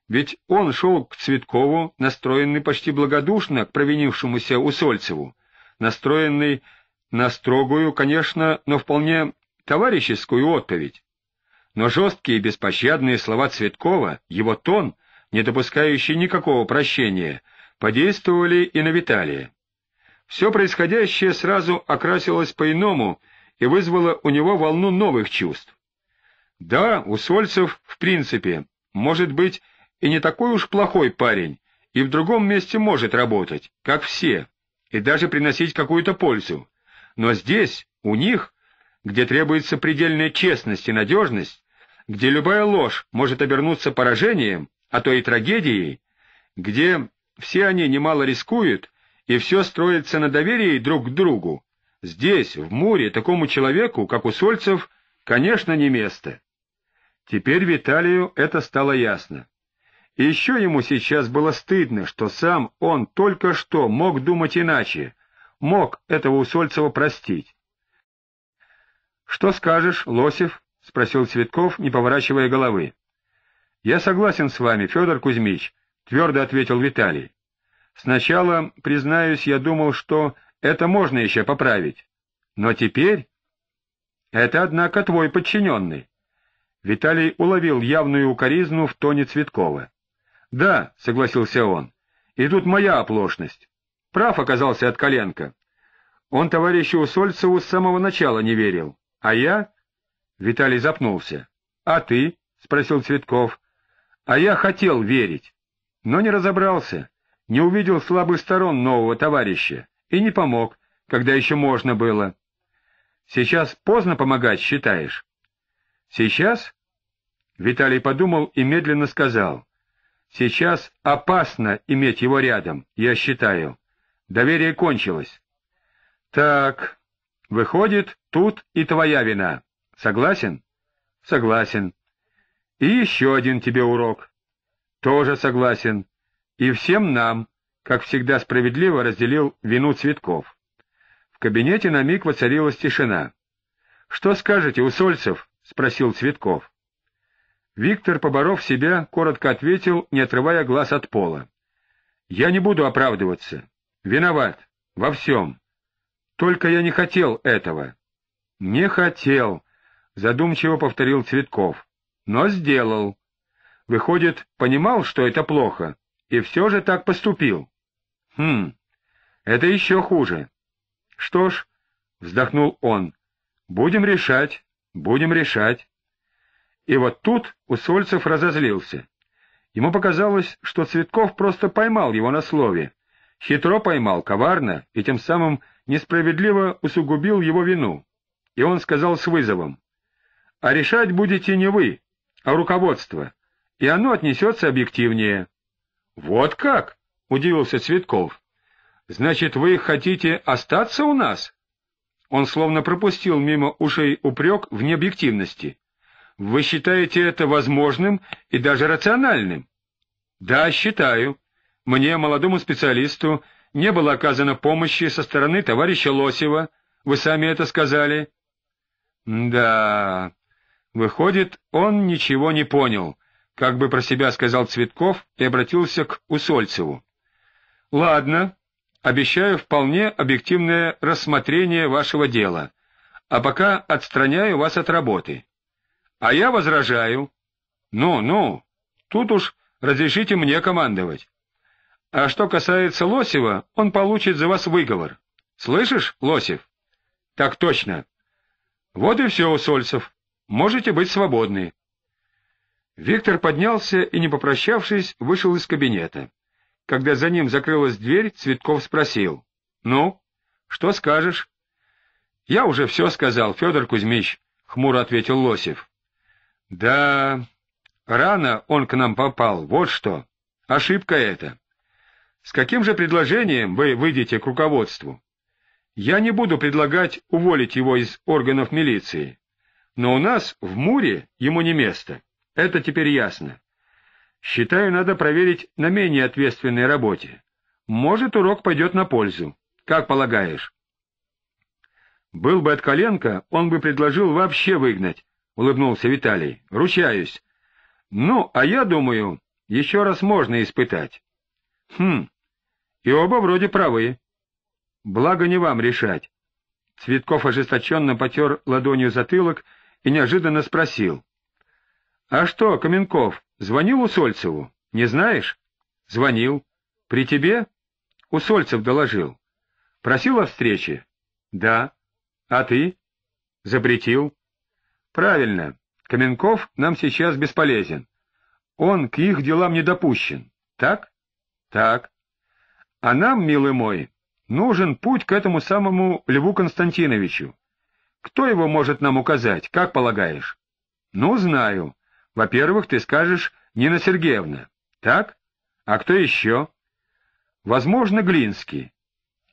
Ведь он шел к Цветкову, настроенный почти благодушно к провинившемуся Усольцеву, настроенный на строгую, конечно, но вполне товарищескую отповедь. Но жесткие и беспощадные слова Цветкова, его тон, не допускающий никакого прощения, подействовали и на Виталия. Все происходящее сразу окрасилось по-иному и вызвало у него волну новых чувств. Да, Усольцев, в принципе, может быть, и не такой уж плохой парень, и в другом месте может работать, как все, и даже приносить какую-то пользу. Но здесь, у них, где требуется предельная честность и надежность, где любая ложь может обернуться поражением, а то и трагедией, где все они немало рискуют, и все строится на доверии друг к другу, здесь, в Муре, такому человеку, как у Сольцев, конечно, не место. Теперь Виталию это стало ясно еще ему сейчас было стыдно, что сам он только что мог думать иначе, мог этого Усольцева простить. — Что скажешь, Лосев? — спросил Цветков, не поворачивая головы. — Я согласен с вами, Федор Кузьмич, — твердо ответил Виталий. — Сначала, признаюсь, я думал, что это можно еще поправить. Но теперь... Это, однако, твой подчиненный. Виталий уловил явную укоризну в тоне Цветкова. «Да», — согласился он, — «и тут моя оплошность. Прав оказался от коленка. Он товарищу Усольцеву с самого начала не верил, а я...» Виталий запнулся. «А ты?» — спросил Цветков. «А я хотел верить, но не разобрался, не увидел слабых сторон нового товарища и не помог, когда еще можно было. Сейчас поздно помогать, считаешь?» «Сейчас?» Виталий подумал и медленно сказал. Сейчас опасно иметь его рядом, я считаю. Доверие кончилось. Так, выходит, тут и твоя вина. Согласен? Согласен. И еще один тебе урок. Тоже согласен. И всем нам, как всегда справедливо, разделил вину цветков. В кабинете на миг воцарилась тишина. — Что скажете, Усольцев? — спросил Цветков. Виктор, поборов себя, коротко ответил, не отрывая глаз от пола. «Я не буду оправдываться. Виноват. Во всем. Только я не хотел этого». «Не хотел», — задумчиво повторил Цветков. «Но сделал. Выходит, понимал, что это плохо, и все же так поступил». «Хм, это еще хуже». «Что ж», — вздохнул он, — «будем решать, будем решать». И вот тут Усольцев разозлился. Ему показалось, что Цветков просто поймал его на слове. Хитро поймал, коварно, и тем самым несправедливо усугубил его вину. И он сказал с вызовом. «А решать будете не вы, а руководство, и оно отнесется объективнее». «Вот как?» — удивился Цветков. «Значит, вы хотите остаться у нас?» Он словно пропустил мимо ушей упрек в необъективности. Вы считаете это возможным и даже рациональным? Да, считаю. Мне, молодому специалисту, не было оказано помощи со стороны товарища Лосева. Вы сами это сказали. Да, выходит, он ничего не понял, как бы про себя сказал Цветков и обратился к Усольцеву. Ладно, обещаю вполне объективное рассмотрение вашего дела, а пока отстраняю вас от работы. А я возражаю. Ну, ну, тут уж разрешите мне командовать. А что касается Лосева, он получит за вас выговор. Слышишь, Лосев? Так точно. Вот и все, Усольцев. Можете быть свободны. Виктор поднялся и, не попрощавшись, вышел из кабинета. Когда за ним закрылась дверь, Цветков спросил. — Ну, что скажешь? — Я уже все сказал, Федор Кузьмич, — хмуро ответил Лосев. Да, рано он к нам попал, вот что. Ошибка это. С каким же предложением вы выйдете к руководству? Я не буду предлагать уволить его из органов милиции. Но у нас в Муре ему не место. Это теперь ясно. Считаю, надо проверить на менее ответственной работе. Может, урок пойдет на пользу. Как полагаешь? Был бы от коленка, он бы предложил вообще выгнать, — улыбнулся Виталий. — Ручаюсь. Ну, а я думаю, еще раз можно испытать. Хм, и оба вроде правы. Благо не вам решать. Цветков ожесточенно потер ладонью затылок и неожиданно спросил. — А что, Каменков, звонил Усольцеву? Не знаешь? — Звонил. — При тебе? — Усольцев доложил. — Просил о встрече? — Да. — А ты? — Запретил. Правильно. Каменков нам сейчас бесполезен. Он к их делам не допущен. Так? Так. А нам, милый мой, нужен путь к этому самому Льву Константиновичу. Кто его может нам указать, как полагаешь? Ну, знаю. Во-первых, ты скажешь Нина Сергеевна. Так? А кто еще? Возможно, Глинский.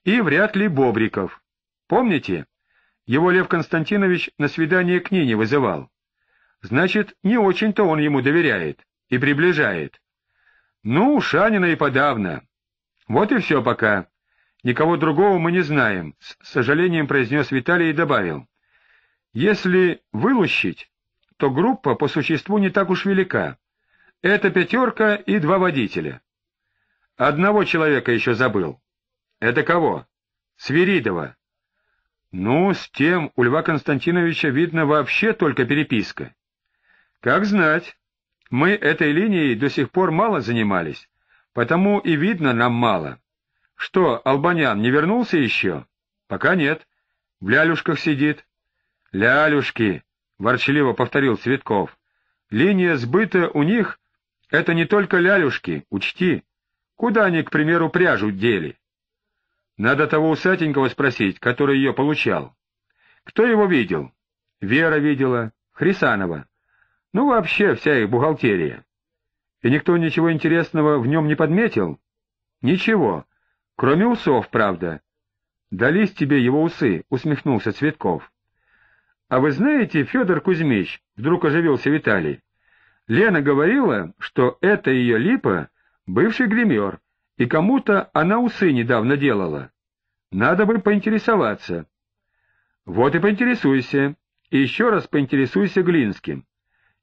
И вряд ли Бобриков. Помните, его Лев Константинович на свидание к ней не вызывал. Значит, не очень-то он ему доверяет и приближает. Ну, Шанина и подавно. Вот и все пока. Никого другого мы не знаем, — с сожалением произнес Виталий и добавил. Если вылущить, то группа по существу не так уж велика. Это пятерка и два водителя. Одного человека еще забыл. Это кого? Свиридова. Ну, с тем у Льва Константиновича видно вообще только переписка. Как знать, мы этой линией до сих пор мало занимались, потому и видно нам мало. Что, Албанян не вернулся еще? Пока нет. В лялюшках сидит. Лялюшки, ворчливо повторил Цветков. Линия сбыта у них — это не только лялюшки, учти. Куда они, к примеру, пряжу дели? Надо того усатенького спросить, который ее получал. Кто его видел? Вера видела, Хрисанова. Ну, вообще вся их бухгалтерия. И никто ничего интересного в нем не подметил? Ничего. Кроме усов, правда. Дались тебе его усы, усмехнулся Цветков. А вы знаете, Федор Кузьмич, вдруг оживился Виталий, Лена говорила, что это ее липа — бывший гример, и кому-то она усы недавно делала. Надо бы поинтересоваться. Вот и поинтересуйся, и еще раз поинтересуйся Глинским.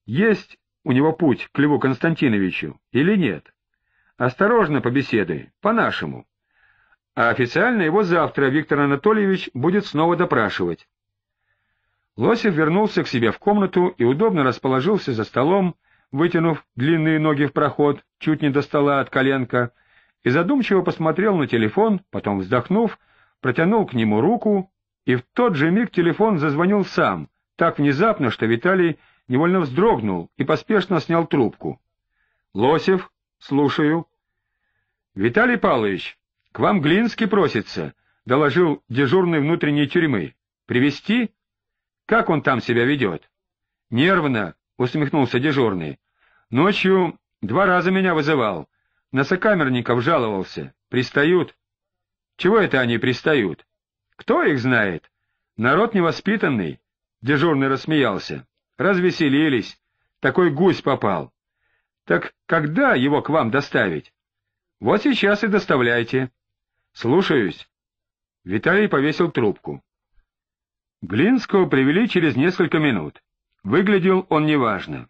Есть у него путь к Льву Константиновичу или нет? Осторожно побеседуй, по-нашему. А официально его завтра Виктор Анатольевич будет снова допрашивать. Лосев вернулся к себе в комнату и удобно расположился за столом, вытянув длинные ноги в проход, чуть не до стола от коленка, и задумчиво посмотрел на телефон, потом, вздохнув, протянул к нему руку, и в тот же миг телефон зазвонил сам, так внезапно, что Виталий невольно вздрогнул и поспешно снял трубку. — Лосев, слушаю. — Виталий Павлович, к вам Глинский просится, — доложил дежурный внутренней тюрьмы. — Привести? Как он там себя ведет? — Нервно, — усмехнулся дежурный. — Ночью два раза меня вызывал. На сокамерников жаловался. Пристают. Чего это они пристают? Кто их знает? Народ невоспитанный. Дежурный рассмеялся. Развеселились. Такой гусь попал. Так когда его к вам доставить? Вот сейчас и доставляйте. Слушаюсь. Виталий повесил трубку. Глинского привели через несколько минут. Выглядел он неважно.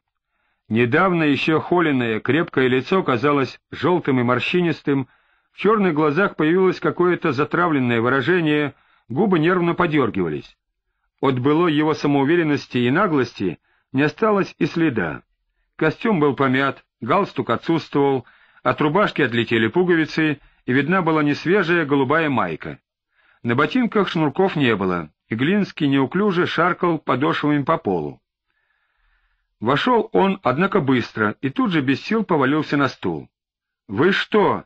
Недавно еще холеное, крепкое лицо казалось желтым и морщинистым, в черных глазах появилось какое-то затравленное выражение, губы нервно подергивались. От былой его самоуверенности и наглости не осталось и следа. Костюм был помят, галстук отсутствовал, от рубашки отлетели пуговицы, и видна была несвежая голубая майка. На ботинках шнурков не было, и Глинский неуклюже шаркал подошвами по полу. Вошел он, однако, быстро, и тут же без сил повалился на стул. — Вы что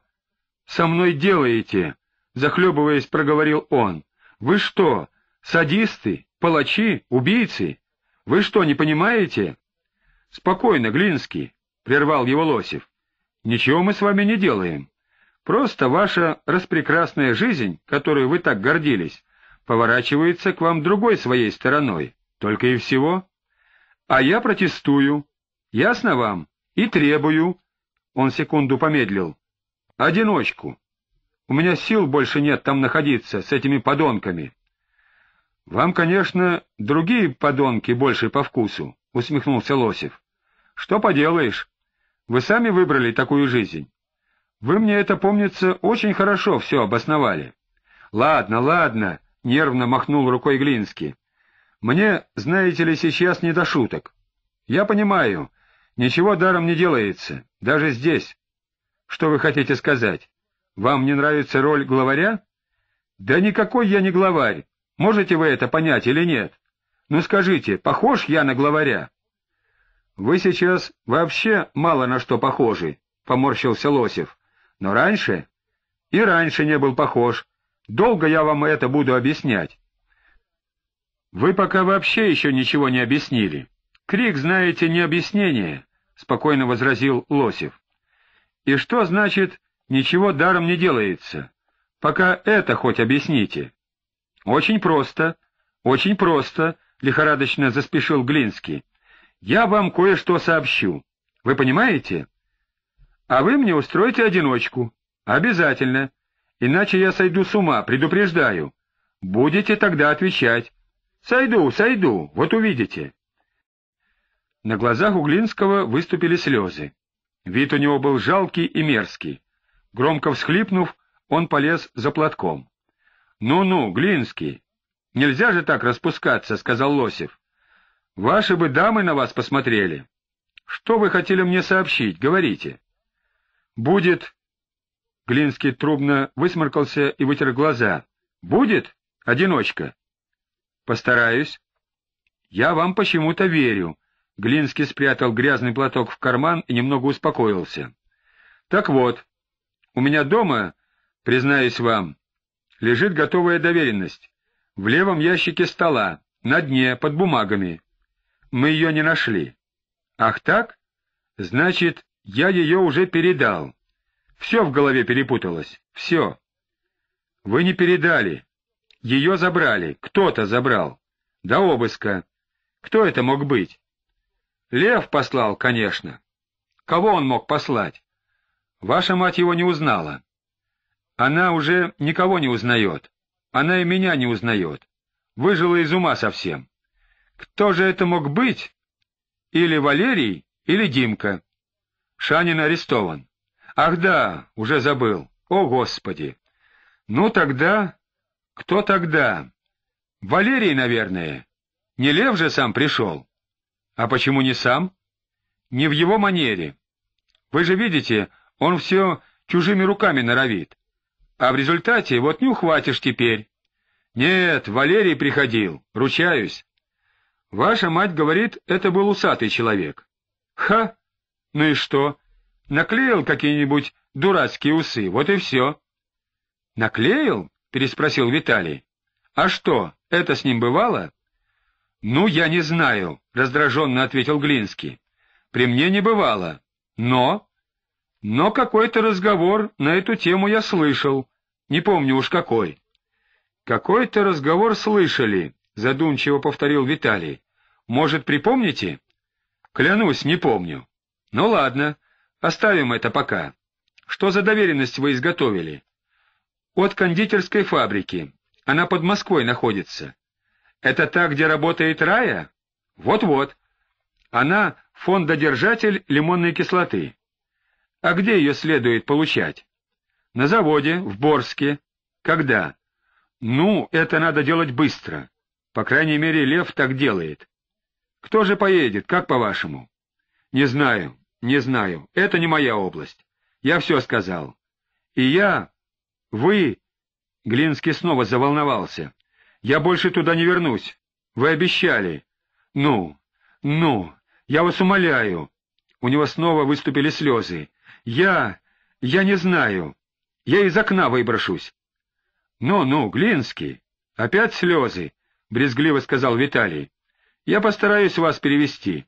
со мной делаете? — захлебываясь, проговорил он. — Вы что, садисты, палачи, убийцы? Вы что, не понимаете? — Спокойно, Глинский, — прервал его Лосев. — Ничего мы с вами не делаем. Просто ваша распрекрасная жизнь, которой вы так гордились, поворачивается к вам другой своей стороной, только и всего. — а я протестую. Ясно вам? И требую. Он секунду помедлил. Одиночку. У меня сил больше нет там находиться с этими подонками. — Вам, конечно, другие подонки больше по вкусу, — усмехнулся Лосев. — Что поделаешь? Вы сами выбрали такую жизнь. Вы мне это, помнится, очень хорошо все обосновали. — Ладно, ладно, — нервно махнул рукой Глинский. Мне, знаете ли, сейчас не до шуток. Я понимаю, ничего даром не делается, даже здесь. Что вы хотите сказать? Вам не нравится роль главаря? Да никакой я не главарь. Можете вы это понять или нет? Ну скажите, похож я на главаря? Вы сейчас вообще мало на что похожи, поморщился Лосев. Но раньше и раньше не был похож. Долго я вам это буду объяснять. «Вы пока вообще еще ничего не объяснили. Крик, знаете, не объяснение», — спокойно возразил Лосев. «И что значит «ничего даром не делается»? Пока это хоть объясните». «Очень просто, очень просто», — лихорадочно заспешил Глинский. «Я вам кое-что сообщу. Вы понимаете? А вы мне устроите одиночку. Обязательно. Иначе я сойду с ума, предупреждаю. Будете тогда отвечать». Сойду, сойду, вот увидите. На глазах у Глинского выступили слезы. Вид у него был жалкий и мерзкий. Громко всхлипнув, он полез за платком. «Ну-ну, Глинский, нельзя же так распускаться», — сказал Лосев. «Ваши бы дамы на вас посмотрели. Что вы хотели мне сообщить, говорите». «Будет...» Глинский трубно высморкался и вытер глаза. «Будет, одиночка?» Постараюсь. Я вам почему-то верю. Глинский спрятал грязный платок в карман и немного успокоился. Так вот, у меня дома, признаюсь вам, лежит готовая доверенность. В левом ящике стола, на дне, под бумагами. Мы ее не нашли. Ах так? Значит, я ее уже передал. Все в голове перепуталось. Все. Вы не передали. Ее забрали. Кто-то забрал. До обыска. Кто это мог быть? Лев послал, конечно. Кого он мог послать? Ваша мать его не узнала. Она уже никого не узнает. Она и меня не узнает. Выжила из ума совсем. Кто же это мог быть? Или Валерий, или Димка. Шанин арестован. Ах да, уже забыл. О, Господи! Ну тогда кто тогда? Валерий, наверное. Не Лев же сам пришел. А почему не сам? Не в его манере. Вы же видите, он все чужими руками норовит. А в результате вот не ухватишь теперь. Нет, Валерий приходил, ручаюсь. Ваша мать говорит, это был усатый человек. Ха! Ну и что? Наклеил какие-нибудь дурацкие усы, вот и все. Наклеил? — переспросил Виталий. — А что, это с ним бывало? — Ну, я не знаю, — раздраженно ответил Глинский. — При мне не бывало. Но... Но какой-то разговор на эту тему я слышал. Не помню уж какой. — Какой-то разговор слышали, — задумчиво повторил Виталий. — Может, припомните? — Клянусь, не помню. — Ну ладно, оставим это пока. Что за доверенность вы изготовили? от кондитерской фабрики. Она под Москвой находится. Это та, где работает Рая? Вот-вот. Она фондодержатель лимонной кислоты. А где ее следует получать? На заводе, в Борске. Когда? Ну, это надо делать быстро. По крайней мере, Лев так делает. Кто же поедет, как по-вашему? Не знаю, не знаю. Это не моя область. Я все сказал. И я, вы... Глинский снова заволновался. Я больше туда не вернусь. Вы обещали. Ну, ну, я вас умоляю. У него снова выступили слезы. Я... я не знаю. Я из окна выброшусь. Ну-ну, Глинский, опять слезы, — брезгливо сказал Виталий. Я постараюсь вас перевести.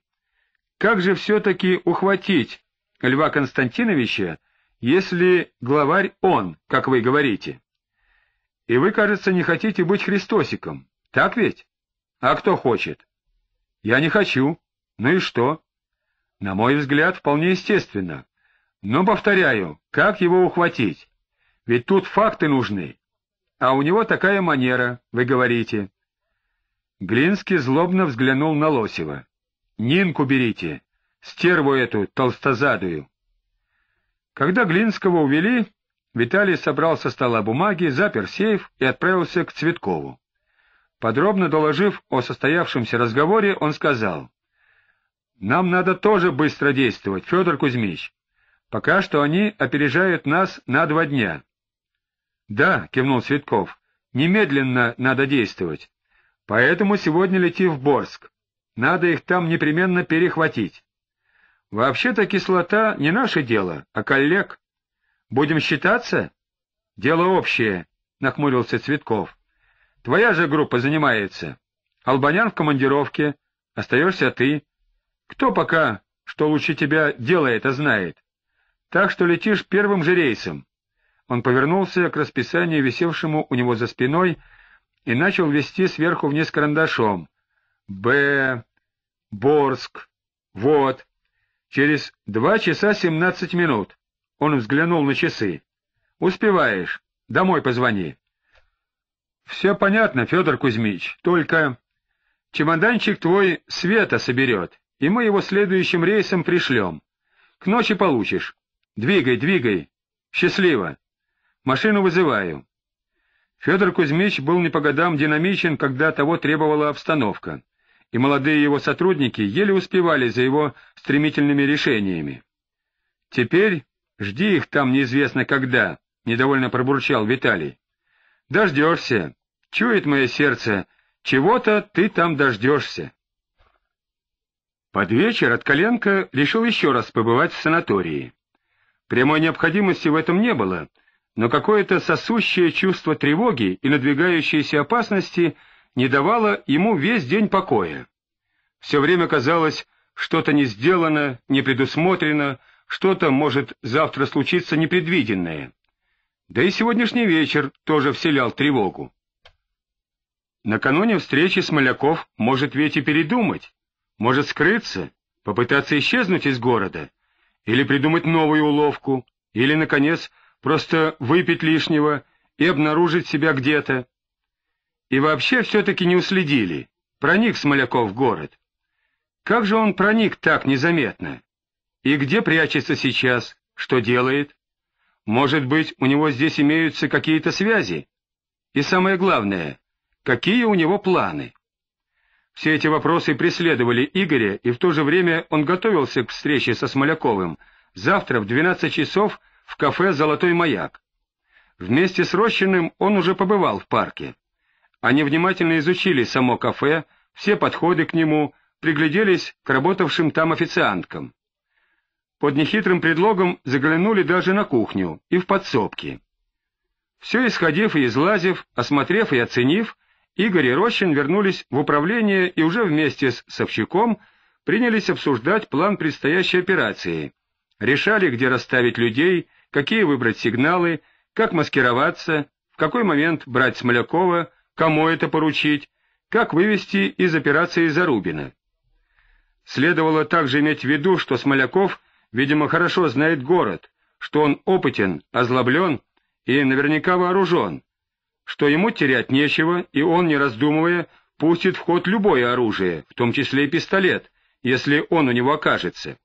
Как же все-таки ухватить Льва Константиновича если главарь он, как вы говорите. И вы, кажется, не хотите быть христосиком, так ведь? А кто хочет? Я не хочу. Ну и что? На мой взгляд, вполне естественно. Но, повторяю, как его ухватить? Ведь тут факты нужны. А у него такая манера, вы говорите. Глинский злобно взглянул на Лосева. — Нинку берите, стерву эту толстозадую. Когда Глинского увели, Виталий собрал со стола бумаги, запер сейф и отправился к Цветкову. Подробно доложив о состоявшемся разговоре, он сказал, «Нам надо тоже быстро действовать, Федор Кузьмич. Пока что они опережают нас на два дня». «Да», — кивнул Светков. — «немедленно надо действовать. Поэтому сегодня лети в Борск. Надо их там непременно перехватить. Вообще-то кислота не наше дело, а коллег. Будем считаться? Дело общее, нахмурился Цветков. Твоя же группа занимается. Албанян в командировке, остаешься ты. Кто пока, что лучше тебя делает, а знает? Так что летишь первым же рейсом. Он повернулся к расписанию, висевшему у него за спиной, и начал вести сверху вниз карандашом. Б. Борск. Вот. Через два часа семнадцать минут. Он взглянул на часы. Успеваешь. Домой позвони. Все понятно, Федор Кузьмич, только чемоданчик твой Света соберет, и мы его следующим рейсом пришлем. К ночи получишь. Двигай, двигай. Счастливо. Машину вызываю. Федор Кузьмич был не по годам динамичен, когда того требовала обстановка и молодые его сотрудники еле успевали за его стремительными решениями. «Теперь жди их там неизвестно когда», — недовольно пробурчал Виталий. «Дождешься. Чует мое сердце. Чего-то ты там дождешься». Под вечер Откаленко решил еще раз побывать в санатории. Прямой необходимости в этом не было, но какое-то сосущее чувство тревоги и надвигающейся опасности — не давала ему весь день покоя. Все время казалось, что-то не сделано, не предусмотрено, что-то может завтра случиться непредвиденное. Да и сегодняшний вечер тоже вселял тревогу. Накануне встречи Смоляков может ведь и передумать, может скрыться, попытаться исчезнуть из города, или придумать новую уловку, или, наконец, просто выпить лишнего и обнаружить себя где-то. И вообще все-таки не уследили. Проник Смоляков в город. Как же он проник так незаметно? И где прячется сейчас? Что делает? Может быть, у него здесь имеются какие-то связи? И самое главное, какие у него планы? Все эти вопросы преследовали Игоря, и в то же время он готовился к встрече со Смоляковым завтра в 12 часов в кафе «Золотой маяк». Вместе с Рощиным он уже побывал в парке. Они внимательно изучили само кафе, все подходы к нему, пригляделись к работавшим там официанткам. Под нехитрым предлогом заглянули даже на кухню и в подсобки. Все исходив и излазив, осмотрев и оценив, Игорь и Рощин вернулись в управление и уже вместе с совчаком принялись обсуждать план предстоящей операции. Решали, где расставить людей, какие выбрать сигналы, как маскироваться, в какой момент брать Смолякова, кому это поручить, как вывести из операции Зарубина. Следовало также иметь в виду, что Смоляков, видимо, хорошо знает город, что он опытен, озлоблен и наверняка вооружен, что ему терять нечего, и он, не раздумывая, пустит в ход любое оружие, в том числе и пистолет, если он у него окажется.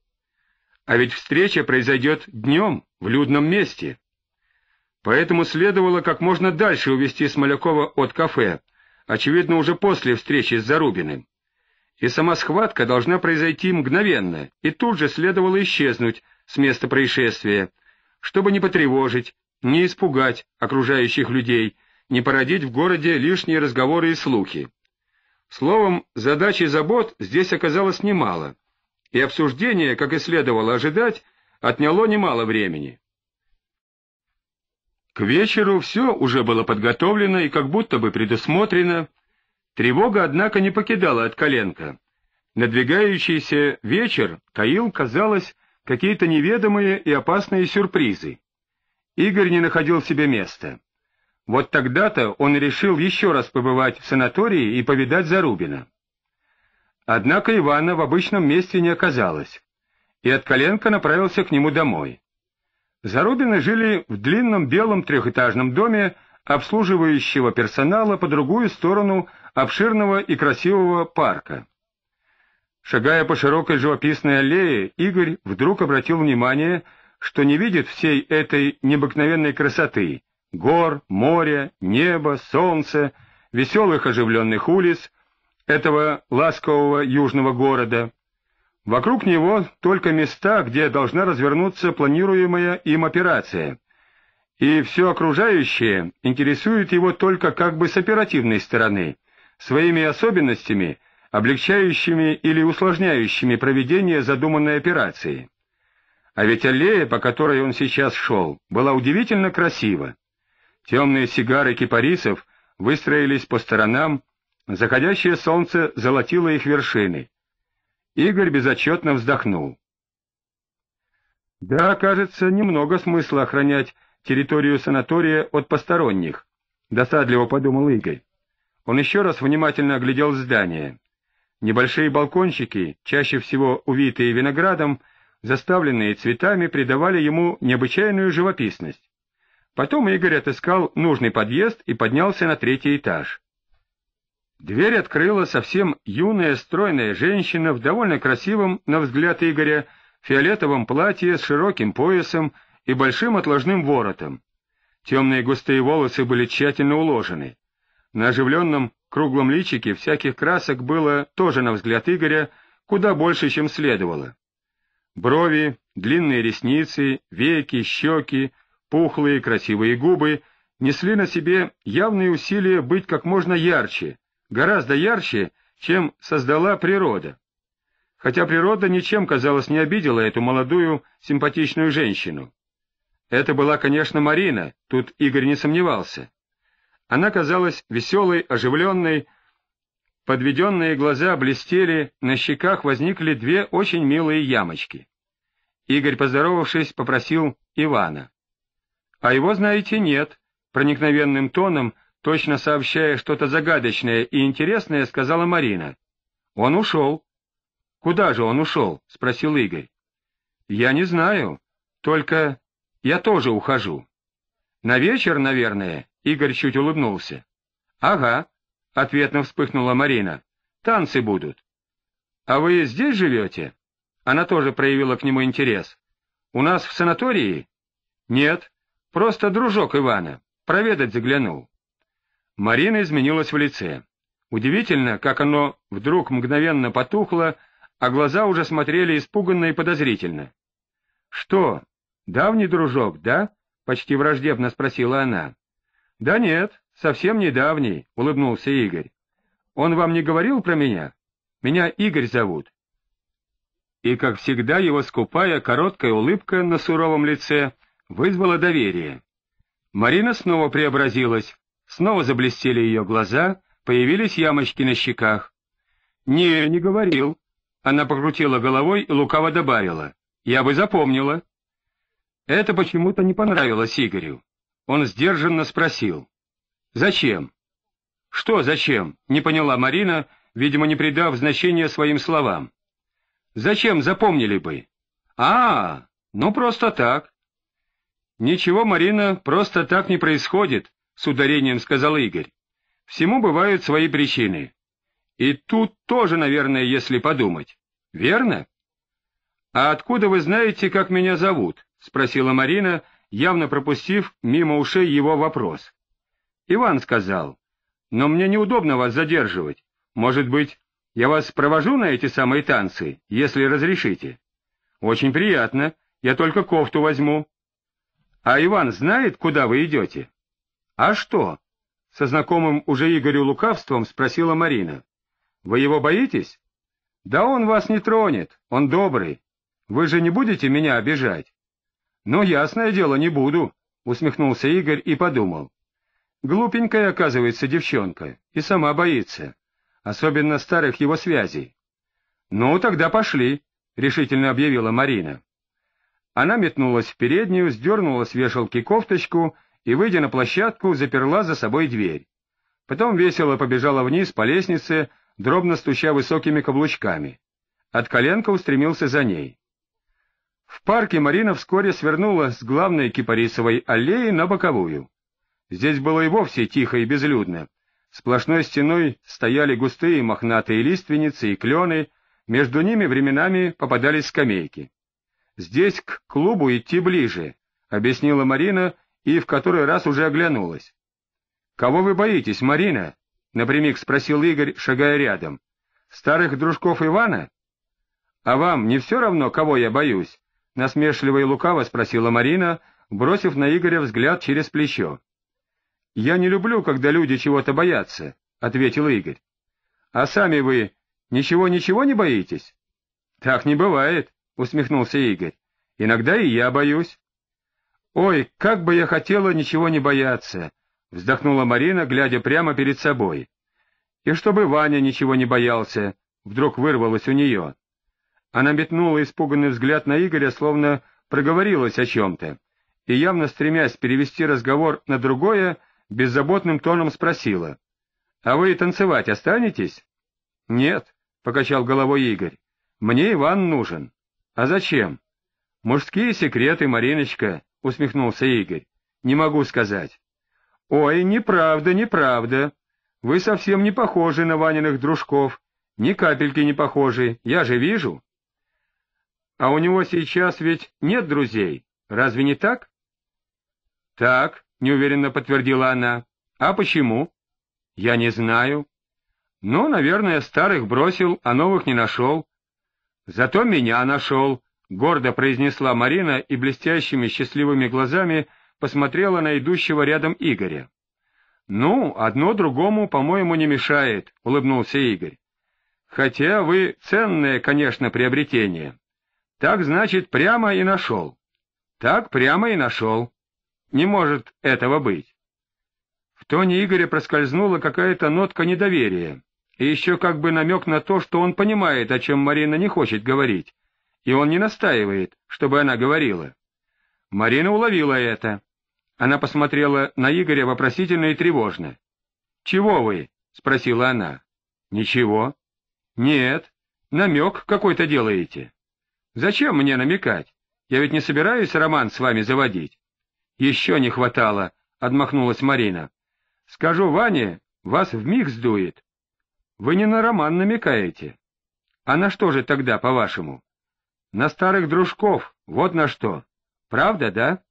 А ведь встреча произойдет днем, в людном месте. Поэтому следовало как можно дальше увести Смолякова от кафе, очевидно, уже после встречи с Зарубиным. И сама схватка должна произойти мгновенно, и тут же следовало исчезнуть с места происшествия, чтобы не потревожить, не испугать окружающих людей, не породить в городе лишние разговоры и слухи. Словом, задач и забот здесь оказалось немало, и обсуждение, как и следовало ожидать, отняло немало времени. К вечеру все уже было подготовлено и как будто бы предусмотрено. Тревога, однако, не покидала от коленка. Надвигающийся вечер таил, казалось, какие-то неведомые и опасные сюрпризы. Игорь не находил себе места. Вот тогда-то он решил еще раз побывать в санатории и повидать Зарубина. Однако Ивана в обычном месте не оказалось, и Откаленко направился к нему домой. Зарубины жили в длинном белом трехэтажном доме обслуживающего персонала по другую сторону обширного и красивого парка. Шагая по широкой живописной аллее, Игорь вдруг обратил внимание, что не видит всей этой необыкновенной красоты — гор, моря, неба, солнца, веселых оживленных улиц этого ласкового южного города. Вокруг него только места, где должна развернуться планируемая им операция. И все окружающее интересует его только как бы с оперативной стороны, своими особенностями, облегчающими или усложняющими проведение задуманной операции. А ведь аллея, по которой он сейчас шел, была удивительно красива. Темные сигары кипарисов выстроились по сторонам, заходящее солнце золотило их вершины. Игорь безотчетно вздохнул. Да, кажется, немного смысла охранять территорию санатория от посторонних, досадливо подумал Игорь. Он еще раз внимательно оглядел здание. Небольшие балкончики, чаще всего увитые виноградом, заставленные цветами, придавали ему необычайную живописность. Потом Игорь отыскал нужный подъезд и поднялся на третий этаж. Дверь открыла совсем юная стройная женщина в довольно красивом, на взгляд Игоря, фиолетовом платье с широким поясом и большим отложным воротом. Темные густые волосы были тщательно уложены. На оживленном круглом личике всяких красок было, тоже на взгляд Игоря, куда больше, чем следовало. Брови, длинные ресницы, веки, щеки, пухлые красивые губы несли на себе явные усилия быть как можно ярче, гораздо ярче, чем создала природа. Хотя природа ничем, казалось, не обидела эту молодую, симпатичную женщину. Это была, конечно, Марина, тут Игорь не сомневался. Она казалась веселой, оживленной, подведенные глаза блестели, на щеках возникли две очень милые ямочки. Игорь, поздоровавшись, попросил Ивана. — А его, знаете, нет, — проникновенным тоном — точно сообщая что-то загадочное и интересное, сказала Марина. «Он ушел». «Куда же он ушел?» — спросил Игорь. «Я не знаю. Только я тоже ухожу». «На вечер, наверное?» — Игорь чуть улыбнулся. «Ага», — ответно вспыхнула Марина. «Танцы будут». «А вы здесь живете?» Она тоже проявила к нему интерес. «У нас в санатории?» «Нет, просто дружок Ивана. Проведать заглянул». Марина изменилась в лице. Удивительно, как оно вдруг мгновенно потухло, а глаза уже смотрели испуганно и подозрительно. — Что, давний дружок, да? — почти враждебно спросила она. — Да нет, совсем недавний, — улыбнулся Игорь. — Он вам не говорил про меня? Меня Игорь зовут. И, как всегда, его скупая короткая улыбка на суровом лице вызвала доверие. Марина снова преобразилась. Снова заблестели ее глаза, появились ямочки на щеках. «Не, не говорил». Она покрутила головой и лукаво добавила. «Я бы запомнила». Это почему-то не понравилось Игорю. Он сдержанно спросил. «Зачем?» «Что зачем?» — не поняла Марина, видимо, не придав значения своим словам. «Зачем запомнили бы?» «А, ну просто так». «Ничего, Марина, просто так не происходит», с ударением сказал Игорь. Всему бывают свои причины. И тут тоже, наверное, если подумать. Верно? А откуда вы знаете, как меня зовут? спросила Марина, явно пропустив мимо ушей его вопрос. Иван сказал: "Но мне неудобно вас задерживать. Может быть, я вас провожу на эти самые танцы, если разрешите?" "Очень приятно. Я только кофту возьму". "А Иван знает, куда вы идете?» «А что?» — со знакомым уже Игорю лукавством спросила Марина. «Вы его боитесь?» «Да он вас не тронет, он добрый. Вы же не будете меня обижать?» «Ну, ясное дело, не буду», — усмехнулся Игорь и подумал. «Глупенькая, оказывается, девчонка, и сама боится, особенно старых его связей». «Ну, тогда пошли», — решительно объявила Марина. Она метнулась в переднюю, сдернула с вешалки кофточку и, выйдя на площадку, заперла за собой дверь. Потом весело побежала вниз по лестнице, дробно стуча высокими каблучками. От коленка устремился за ней. В парке Марина вскоре свернула с главной кипарисовой аллеи на боковую. Здесь было и вовсе тихо и безлюдно. Сплошной стеной стояли густые мохнатые лиственницы и клены, между ними временами попадались скамейки. «Здесь к клубу идти ближе», — объяснила Марина, — и в который раз уже оглянулась. «Кого вы боитесь, Марина?» — напрямик спросил Игорь, шагая рядом. «Старых дружков Ивана?» «А вам не все равно, кого я боюсь?» — насмешливо и лукаво спросила Марина, бросив на Игоря взгляд через плечо. «Я не люблю, когда люди чего-то боятся», — ответил Игорь. «А сами вы ничего-ничего не боитесь?» «Так не бывает», — усмехнулся Игорь. «Иногда и я боюсь». «Ой, как бы я хотела ничего не бояться!» — вздохнула Марина, глядя прямо перед собой. «И чтобы Ваня ничего не боялся!» — вдруг вырвалось у нее. Она метнула испуганный взгляд на Игоря, словно проговорилась о чем-то, и, явно стремясь перевести разговор на другое, беззаботным тоном спросила. «А вы танцевать останетесь?» «Нет», — покачал головой Игорь. «Мне Иван нужен». «А зачем?» «Мужские секреты, Мариночка. — усмехнулся Игорь. — Не могу сказать. — Ой, неправда, неправда. Вы совсем не похожи на Ваниных дружков. Ни капельки не похожи, я же вижу. — А у него сейчас ведь нет друзей, разве не так? — Так, — неуверенно подтвердила она. — А почему? — Я не знаю. — Ну, наверное, старых бросил, а новых не нашел. — Зато меня нашел, — гордо произнесла Марина и блестящими счастливыми глазами посмотрела на идущего рядом Игоря. — Ну, одно другому, по-моему, не мешает, — улыбнулся Игорь. — Хотя вы ценное, конечно, приобретение. Так, значит, прямо и нашел. Так прямо и нашел. Не может этого быть. В тоне Игоря проскользнула какая-то нотка недоверия и еще как бы намек на то, что он понимает, о чем Марина не хочет говорить, и он не настаивает, чтобы она говорила. Марина уловила это. Она посмотрела на Игоря вопросительно и тревожно. «Чего вы?» — спросила она. «Ничего». «Нет, намек какой-то делаете». «Зачем мне намекать? Я ведь не собираюсь роман с вами заводить». «Еще не хватало», — отмахнулась Марина. «Скажу Ване, вас в миг сдует». «Вы не на роман намекаете». «А на что же тогда, по-вашему?» На старых дружков, вот на что. Правда, да?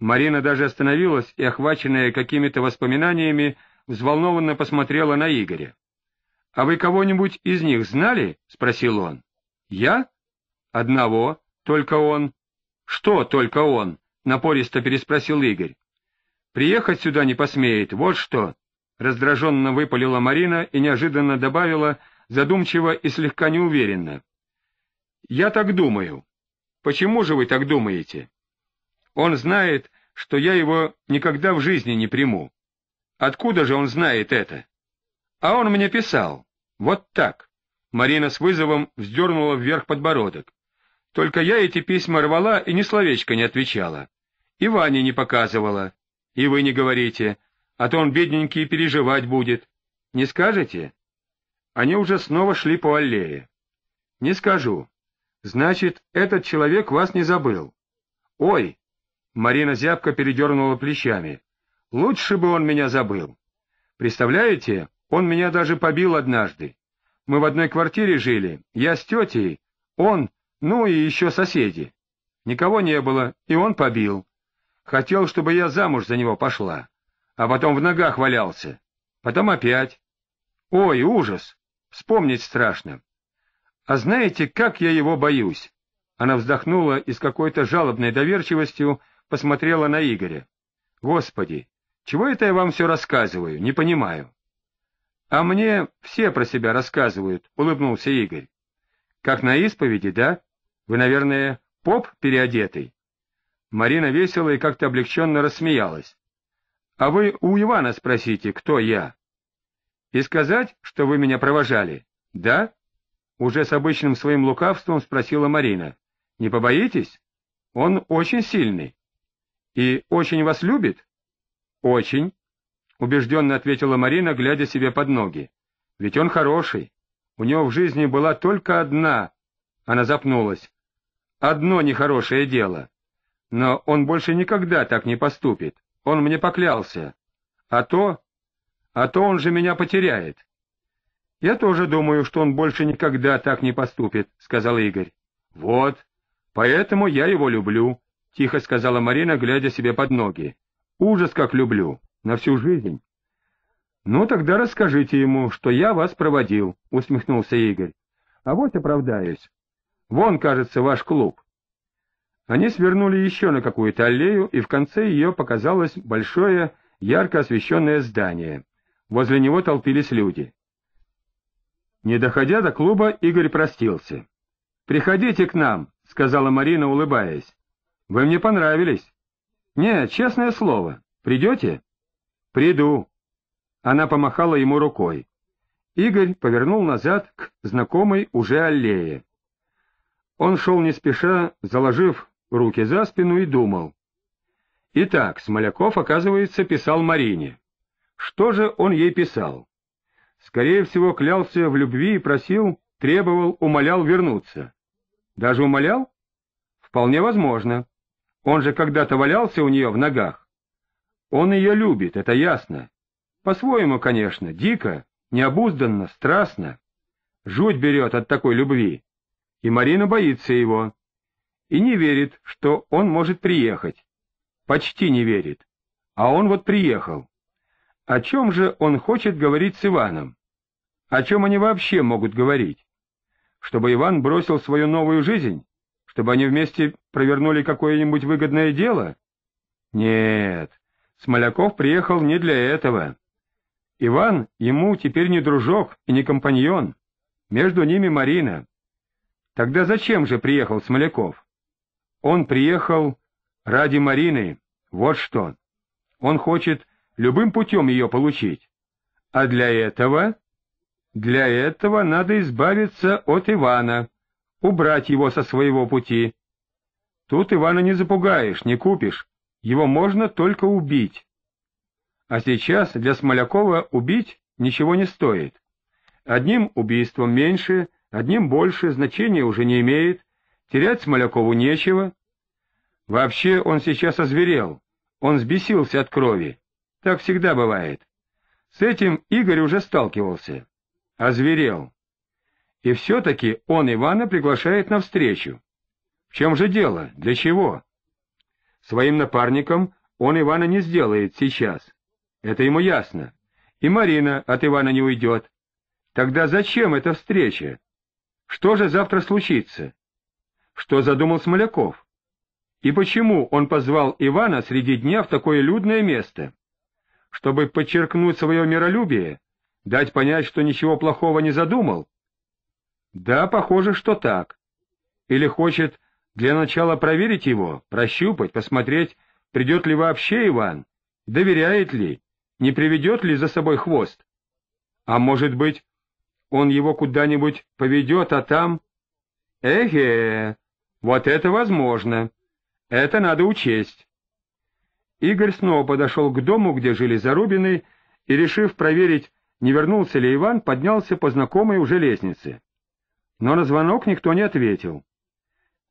Марина даже остановилась и, охваченная какими-то воспоминаниями, взволнованно посмотрела на Игоря. — А вы кого-нибудь из них знали? — спросил он. — Я? — Одного, только он. — Что только он? — напористо переспросил Игорь. — Приехать сюда не посмеет, вот что. Раздраженно выпалила Марина и неожиданно добавила, задумчиво и слегка неуверенно. Я так думаю. Почему же вы так думаете? Он знает, что я его никогда в жизни не приму. Откуда же он знает это? А он мне писал. Вот так. Марина с вызовом вздернула вверх подбородок. Только я эти письма рвала и ни словечко не отвечала. И Ване не показывала. И вы не говорите, а то он бедненький переживать будет. Не скажете? Они уже снова шли по аллее. Не скажу. Значит, этот человек вас не забыл. Ой, Марина зябко передернула плечами. Лучше бы он меня забыл. Представляете, он меня даже побил однажды. Мы в одной квартире жили, я с тетей, он, ну и еще соседи. Никого не было, и он побил. Хотел, чтобы я замуж за него пошла, а потом в ногах валялся. Потом опять. Ой, ужас! Вспомнить страшно. А знаете, как я его боюсь? Она вздохнула и с какой-то жалобной доверчивостью посмотрела на Игоря. Господи, чего это я вам все рассказываю, не понимаю. А мне все про себя рассказывают, улыбнулся Игорь. Как на исповеди, да? Вы, наверное, поп переодетый. Марина весело и как-то облегченно рассмеялась. А вы у Ивана спросите, кто я? И сказать, что вы меня провожали, да? — уже с обычным своим лукавством спросила Марина. — Не побоитесь? Он очень сильный. — И очень вас любит? — Очень, — убежденно ответила Марина, глядя себе под ноги. — Ведь он хороший. У него в жизни была только одна... Она запнулась. — Одно нехорошее дело. Но он больше никогда так не поступит. Он мне поклялся. А то... А то он же меня потеряет. Я тоже думаю, что он больше никогда так не поступит, сказал Игорь. Вот, поэтому я его люблю, тихо сказала Марина, глядя себе под ноги. Ужас, как люблю, на всю жизнь. Ну тогда расскажите ему, что я вас проводил, усмехнулся Игорь. А вот оправдаюсь. Вон, кажется, ваш клуб. Они свернули еще на какую-то аллею, и в конце ее показалось большое, ярко освещенное здание. Возле него толпились люди. Не доходя до клуба, Игорь простился. «Приходите к нам», — сказала Марина, улыбаясь. «Вы мне понравились». «Не, честное слово. Придете?» «Приду». Она помахала ему рукой. Игорь повернул назад к знакомой уже аллее. Он шел не спеша, заложив руки за спину и думал. Итак, Смоляков, оказывается, писал Марине. Что же он ей писал? Скорее всего, клялся в любви и просил, требовал, умолял вернуться. Даже умолял? Вполне возможно. Он же когда-то валялся у нее в ногах. Он ее любит, это ясно. По-своему, конечно, дико, необузданно, страстно. Жуть берет от такой любви. И Марина боится его. И не верит, что он может приехать. Почти не верит. А он вот приехал. О чем же он хочет говорить с Иваном? О чем они вообще могут говорить? Чтобы Иван бросил свою новую жизнь? Чтобы они вместе провернули какое-нибудь выгодное дело? Нет, Смоляков приехал не для этого. Иван ему теперь не дружок и не компаньон. Между ними Марина. Тогда зачем же приехал Смоляков? Он приехал ради Марины, вот что. Он хочет любым путем ее получить. А для этого... Для этого надо избавиться от Ивана, убрать его со своего пути. Тут Ивана не запугаешь, не купишь, его можно только убить. А сейчас для Смолякова убить ничего не стоит. Одним убийством меньше, одним больше, значения уже не имеет, терять Смолякову нечего. Вообще он сейчас озверел, он сбесился от крови. Так всегда бывает. С этим Игорь уже сталкивался. Озверел. И все-таки он Ивана приглашает на встречу. В чем же дело? Для чего? Своим напарником он Ивана не сделает сейчас. Это ему ясно. И Марина от Ивана не уйдет. Тогда зачем эта встреча? Что же завтра случится? Что задумал Смоляков? И почему он позвал Ивана среди дня в такое людное место? чтобы подчеркнуть свое миролюбие, дать понять, что ничего плохого не задумал? Да, похоже, что так. Или хочет для начала проверить его, прощупать, посмотреть, придет ли вообще Иван, доверяет ли, не приведет ли за собой хвост. А может быть, он его куда-нибудь поведет, а там... Эге, вот это возможно. Это надо учесть. Игорь снова подошел к дому, где жили Зарубины, и, решив проверить, не вернулся ли Иван, поднялся по знакомой уже лестнице. Но на звонок никто не ответил.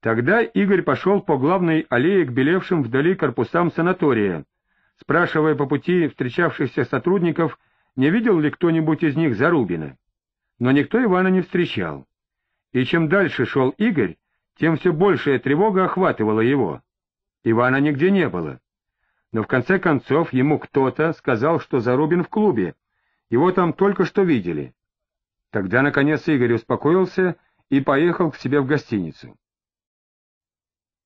Тогда Игорь пошел по главной аллее к белевшим вдали корпусам санатория, спрашивая по пути встречавшихся сотрудников, не видел ли кто-нибудь из них Зарубина. Но никто Ивана не встречал. И чем дальше шел Игорь, тем все большая тревога охватывала его. Ивана нигде не было. Но в конце концов ему кто-то сказал, что Зарубин в клубе. Его там только что видели. Тогда, наконец, Игорь успокоился и поехал к себе в гостиницу.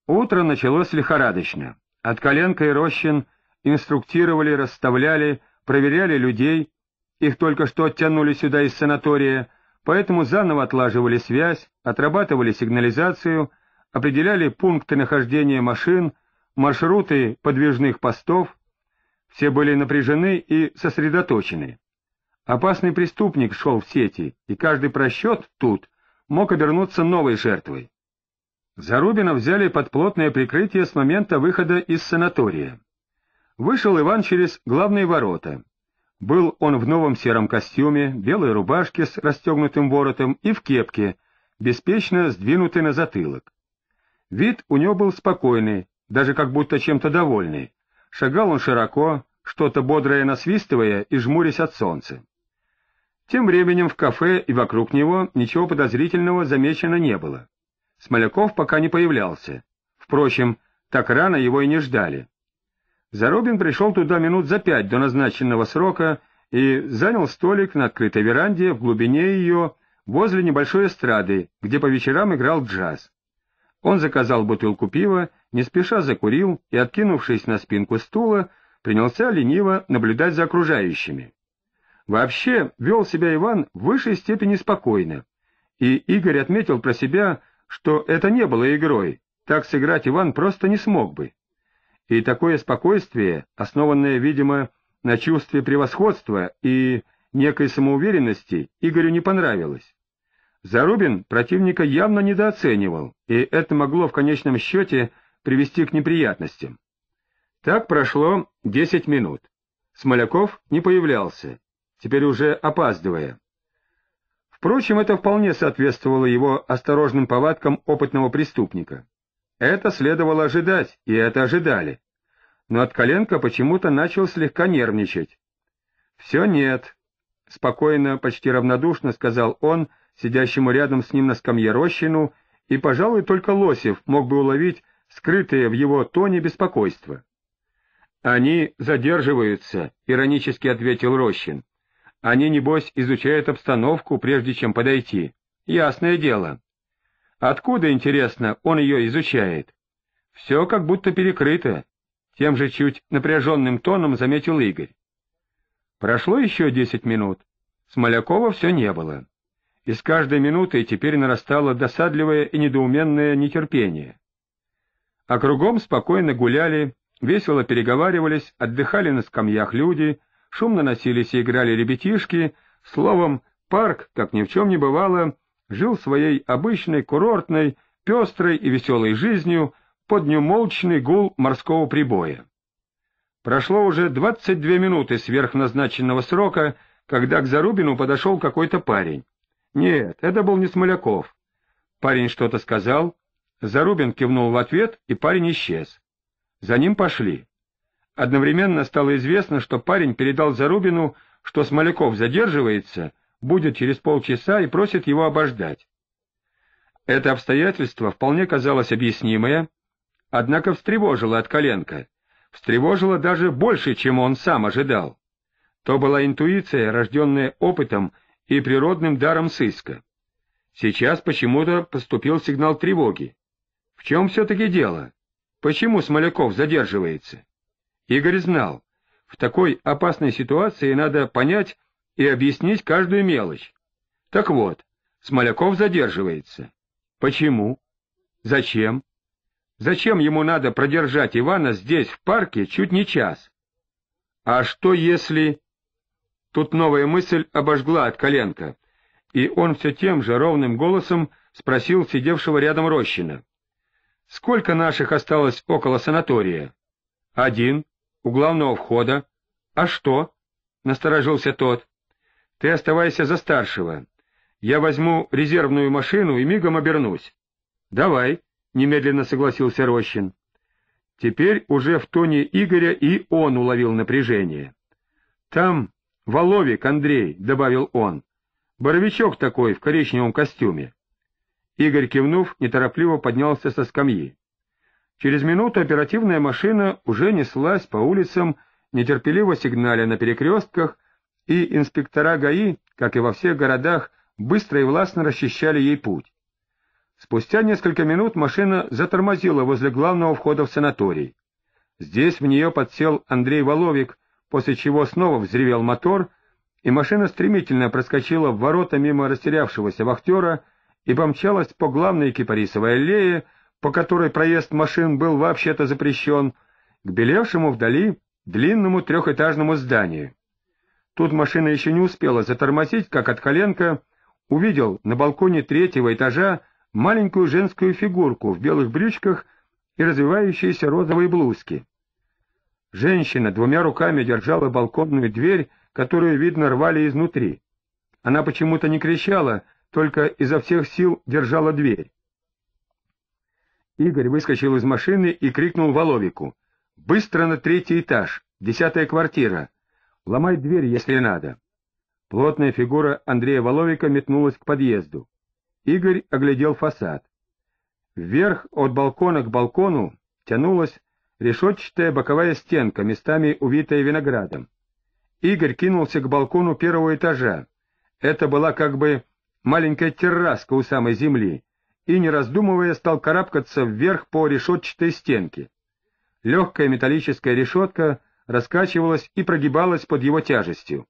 Утро началось лихорадочно. От коленка и Рощин инструктировали, расставляли, проверяли людей. Их только что оттянули сюда из санатория, поэтому заново отлаживали связь, отрабатывали сигнализацию, определяли пункты нахождения машин — маршруты подвижных постов, все были напряжены и сосредоточены. Опасный преступник шел в сети, и каждый просчет тут мог обернуться новой жертвой. Зарубина взяли под плотное прикрытие с момента выхода из санатория. Вышел Иван через главные ворота. Был он в новом сером костюме, белой рубашке с расстегнутым воротом и в кепке, беспечно сдвинутый на затылок. Вид у него был спокойный, даже как будто чем-то довольный. Шагал он широко, что-то бодрое насвистывая и жмурясь от солнца. Тем временем в кафе и вокруг него ничего подозрительного замечено не было. Смоляков пока не появлялся. Впрочем, так рано его и не ждали. Заробин пришел туда минут за пять до назначенного срока и занял столик на открытой веранде в глубине ее, возле небольшой эстрады, где по вечерам играл джаз. Он заказал бутылку пива не спеша закурил и, откинувшись на спинку стула, принялся лениво наблюдать за окружающими. Вообще вел себя Иван в высшей степени спокойно, и Игорь отметил про себя, что это не было игрой, так сыграть Иван просто не смог бы. И такое спокойствие, основанное, видимо, на чувстве превосходства и некой самоуверенности, Игорю не понравилось. Зарубин противника явно недооценивал, и это могло в конечном счете привести к неприятностям. Так прошло 10 минут. Смоляков не появлялся, теперь уже опаздывая. Впрочем, это вполне соответствовало его осторожным повадкам опытного преступника. Это следовало ожидать, и это ожидали. Но от Откаленко почему-то начал слегка нервничать. «Все нет», — спокойно, почти равнодушно сказал он, сидящему рядом с ним на скамье Рощину, и, пожалуй, только Лосев мог бы уловить скрытое в его тоне беспокойство. «Они задерживаются», — иронически ответил Рощин. «Они, небось, изучают обстановку, прежде чем подойти. Ясное дело». «Откуда, интересно, он ее изучает?» «Все как будто перекрыто», — тем же чуть напряженным тоном заметил Игорь. Прошло еще десять минут. Смолякова все не было и с каждой минутой теперь нарастало досадливое и недоуменное нетерпение а кругом спокойно гуляли, весело переговаривались, отдыхали на скамьях люди, шумно носились и играли ребятишки, словом, парк, как ни в чем не бывало, жил своей обычной, курортной, пестрой и веселой жизнью под неумолчный гул морского прибоя. Прошло уже 22 минуты сверхназначенного срока, когда к Зарубину подошел какой-то парень. Нет, это был не Смоляков. Парень что-то сказал, Зарубин кивнул в ответ, и парень исчез. За ним пошли. Одновременно стало известно, что парень передал Зарубину, что Смоляков задерживается, будет через полчаса и просит его обождать. Это обстоятельство вполне казалось объяснимое, однако встревожило от коленка, встревожило даже больше, чем он сам ожидал. То была интуиция, рожденная опытом и природным даром сыска. Сейчас почему-то поступил сигнал тревоги чем все-таки дело? Почему Смоляков задерживается? Игорь знал, в такой опасной ситуации надо понять и объяснить каждую мелочь. Так вот, Смоляков задерживается. Почему? Зачем? Зачем ему надо продержать Ивана здесь, в парке, чуть не час? А что если... Тут новая мысль обожгла от коленка, и он все тем же ровным голосом спросил сидевшего рядом Рощина. Сколько наших осталось около санатория? Один, у главного входа. А что? Насторожился тот. Ты оставайся за старшего. Я возьму резервную машину и мигом обернусь. Давай, немедленно согласился Рощин. Теперь уже в тоне Игоря и он уловил напряжение. Там Воловик Андрей, добавил он. Боровичок такой в коричневом костюме. Игорь, кивнув, неторопливо поднялся со скамьи. Через минуту оперативная машина уже неслась по улицам, нетерпеливо сигналя на перекрестках, и инспектора ГАИ, как и во всех городах, быстро и властно расчищали ей путь. Спустя несколько минут машина затормозила возле главного входа в санаторий. Здесь в нее подсел Андрей Воловик, после чего снова взревел мотор, и машина стремительно проскочила в ворота мимо растерявшегося вахтера, и помчалась по главной кипарисовой аллее, по которой проезд машин был вообще-то запрещен, к белевшему вдали длинному трехэтажному зданию. Тут машина еще не успела затормозить, как от коленка увидел на балконе третьего этажа маленькую женскую фигурку в белых брючках и развивающиеся розовые блузки. Женщина двумя руками держала балконную дверь, которую, видно, рвали изнутри. Она почему-то не кричала, только изо всех сил держала дверь. Игорь выскочил из машины и крикнул Воловику. «Быстро на третий этаж, десятая квартира. Ломай дверь, если надо». Плотная фигура Андрея Воловика метнулась к подъезду. Игорь оглядел фасад. Вверх от балкона к балкону тянулась решетчатая боковая стенка, местами увитая виноградом. Игорь кинулся к балкону первого этажа. Это была как бы маленькая терраска у самой земли, и, не раздумывая, стал карабкаться вверх по решетчатой стенке. Легкая металлическая решетка раскачивалась и прогибалась под его тяжестью.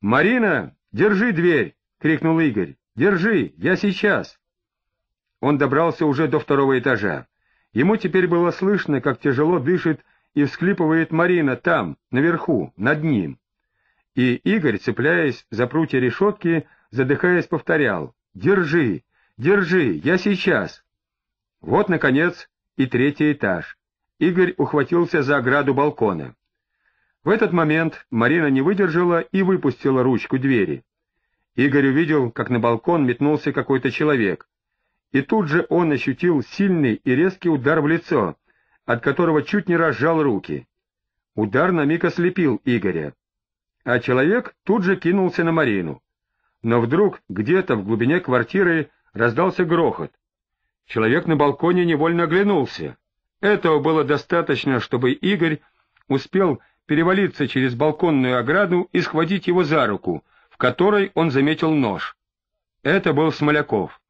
«Марина, держи дверь!» — крикнул Игорь. «Держи, я сейчас!» Он добрался уже до второго этажа. Ему теперь было слышно, как тяжело дышит и всхлипывает Марина там, наверху, над ним. И Игорь, цепляясь за прутья решетки, задыхаясь, повторял «Держи, держи, я сейчас». Вот, наконец, и третий этаж. Игорь ухватился за ограду балкона. В этот момент Марина не выдержала и выпустила ручку двери. Игорь увидел, как на балкон метнулся какой-то человек. И тут же он ощутил сильный и резкий удар в лицо, от которого чуть не разжал руки. Удар на миг ослепил Игоря. А человек тут же кинулся на Марину но вдруг где-то в глубине квартиры раздался грохот. Человек на балконе невольно оглянулся. Этого было достаточно, чтобы Игорь успел перевалиться через балконную ограду и схватить его за руку, в которой он заметил нож. Это был Смоляков.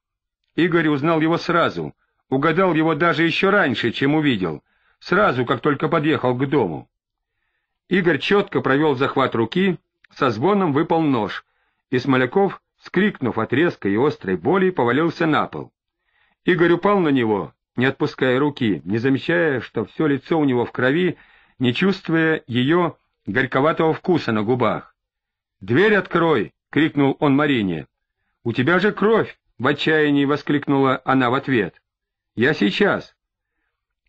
Игорь узнал его сразу, угадал его даже еще раньше, чем увидел, сразу, как только подъехал к дому. Игорь четко провел захват руки, со звоном выпал нож, и Смоляков, вскрикнув от резкой и острой боли, повалился на пол. Игорь упал на него, не отпуская руки, не замечая, что все лицо у него в крови, не чувствуя ее горьковатого вкуса на губах. «Дверь открой!» — крикнул он Марине. «У тебя же кровь!» — в отчаянии воскликнула она в ответ. «Я сейчас!»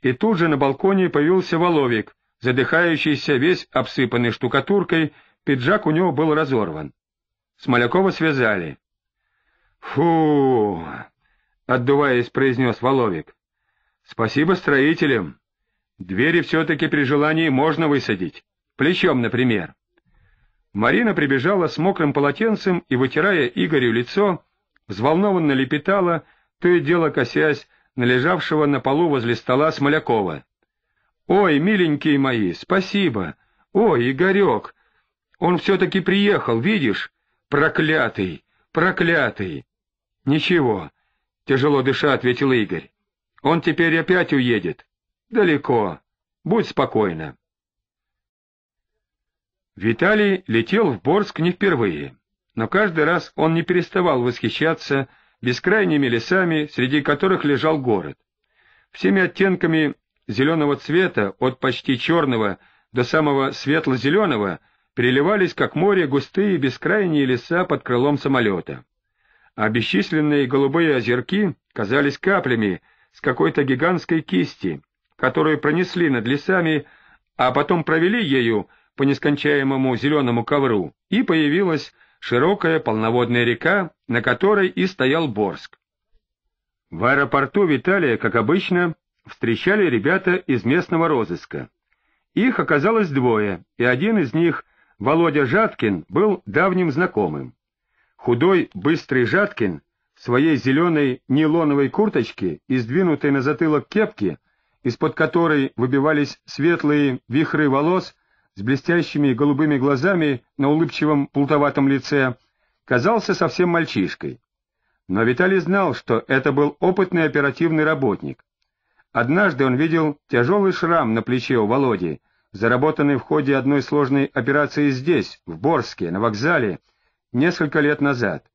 И тут же на балконе появился Воловик, задыхающийся, весь обсыпанный штукатуркой, пиджак у него был разорван. Смолякова связали. «Фу!» — отдуваясь, произнес Воловик. «Спасибо строителям. Двери все-таки при желании можно высадить. Плечом, например». Марина прибежала с мокрым полотенцем и, вытирая Игорю лицо, взволнованно лепетала, то и дело косясь на лежавшего на полу возле стола Смолякова. «Ой, миленькие мои, спасибо! Ой, Игорек! Он все-таки приехал, видишь? Проклятый! Проклятый! Ничего, тяжело дыша ответил Игорь. Он теперь опять уедет. Далеко. Будь спокойна. Виталий летел в Борск не впервые, но каждый раз он не переставал восхищаться бескрайними лесами, среди которых лежал город. Всеми оттенками зеленого цвета, от почти черного до самого светло-зеленого — переливались, как море, густые бескрайние леса под крылом самолета. А бесчисленные голубые озерки казались каплями с какой-то гигантской кисти, которую пронесли над лесами, а потом провели ею по нескончаемому зеленому ковру, и появилась широкая полноводная река, на которой и стоял Борск. В аэропорту Виталия, как обычно, встречали ребята из местного розыска. Их оказалось двое, и один из них, Володя Жаткин был давним знакомым. Худой, быстрый Жаткин в своей зеленой нейлоновой курточке издвинутой на затылок кепки, из-под которой выбивались светлые вихры волос с блестящими голубыми глазами на улыбчивом плутоватом лице, казался совсем мальчишкой. Но Виталий знал, что это был опытный оперативный работник. Однажды он видел тяжелый шрам на плече у Володи, заработанный в ходе одной сложной операции здесь, в Борске, на вокзале, несколько лет назад.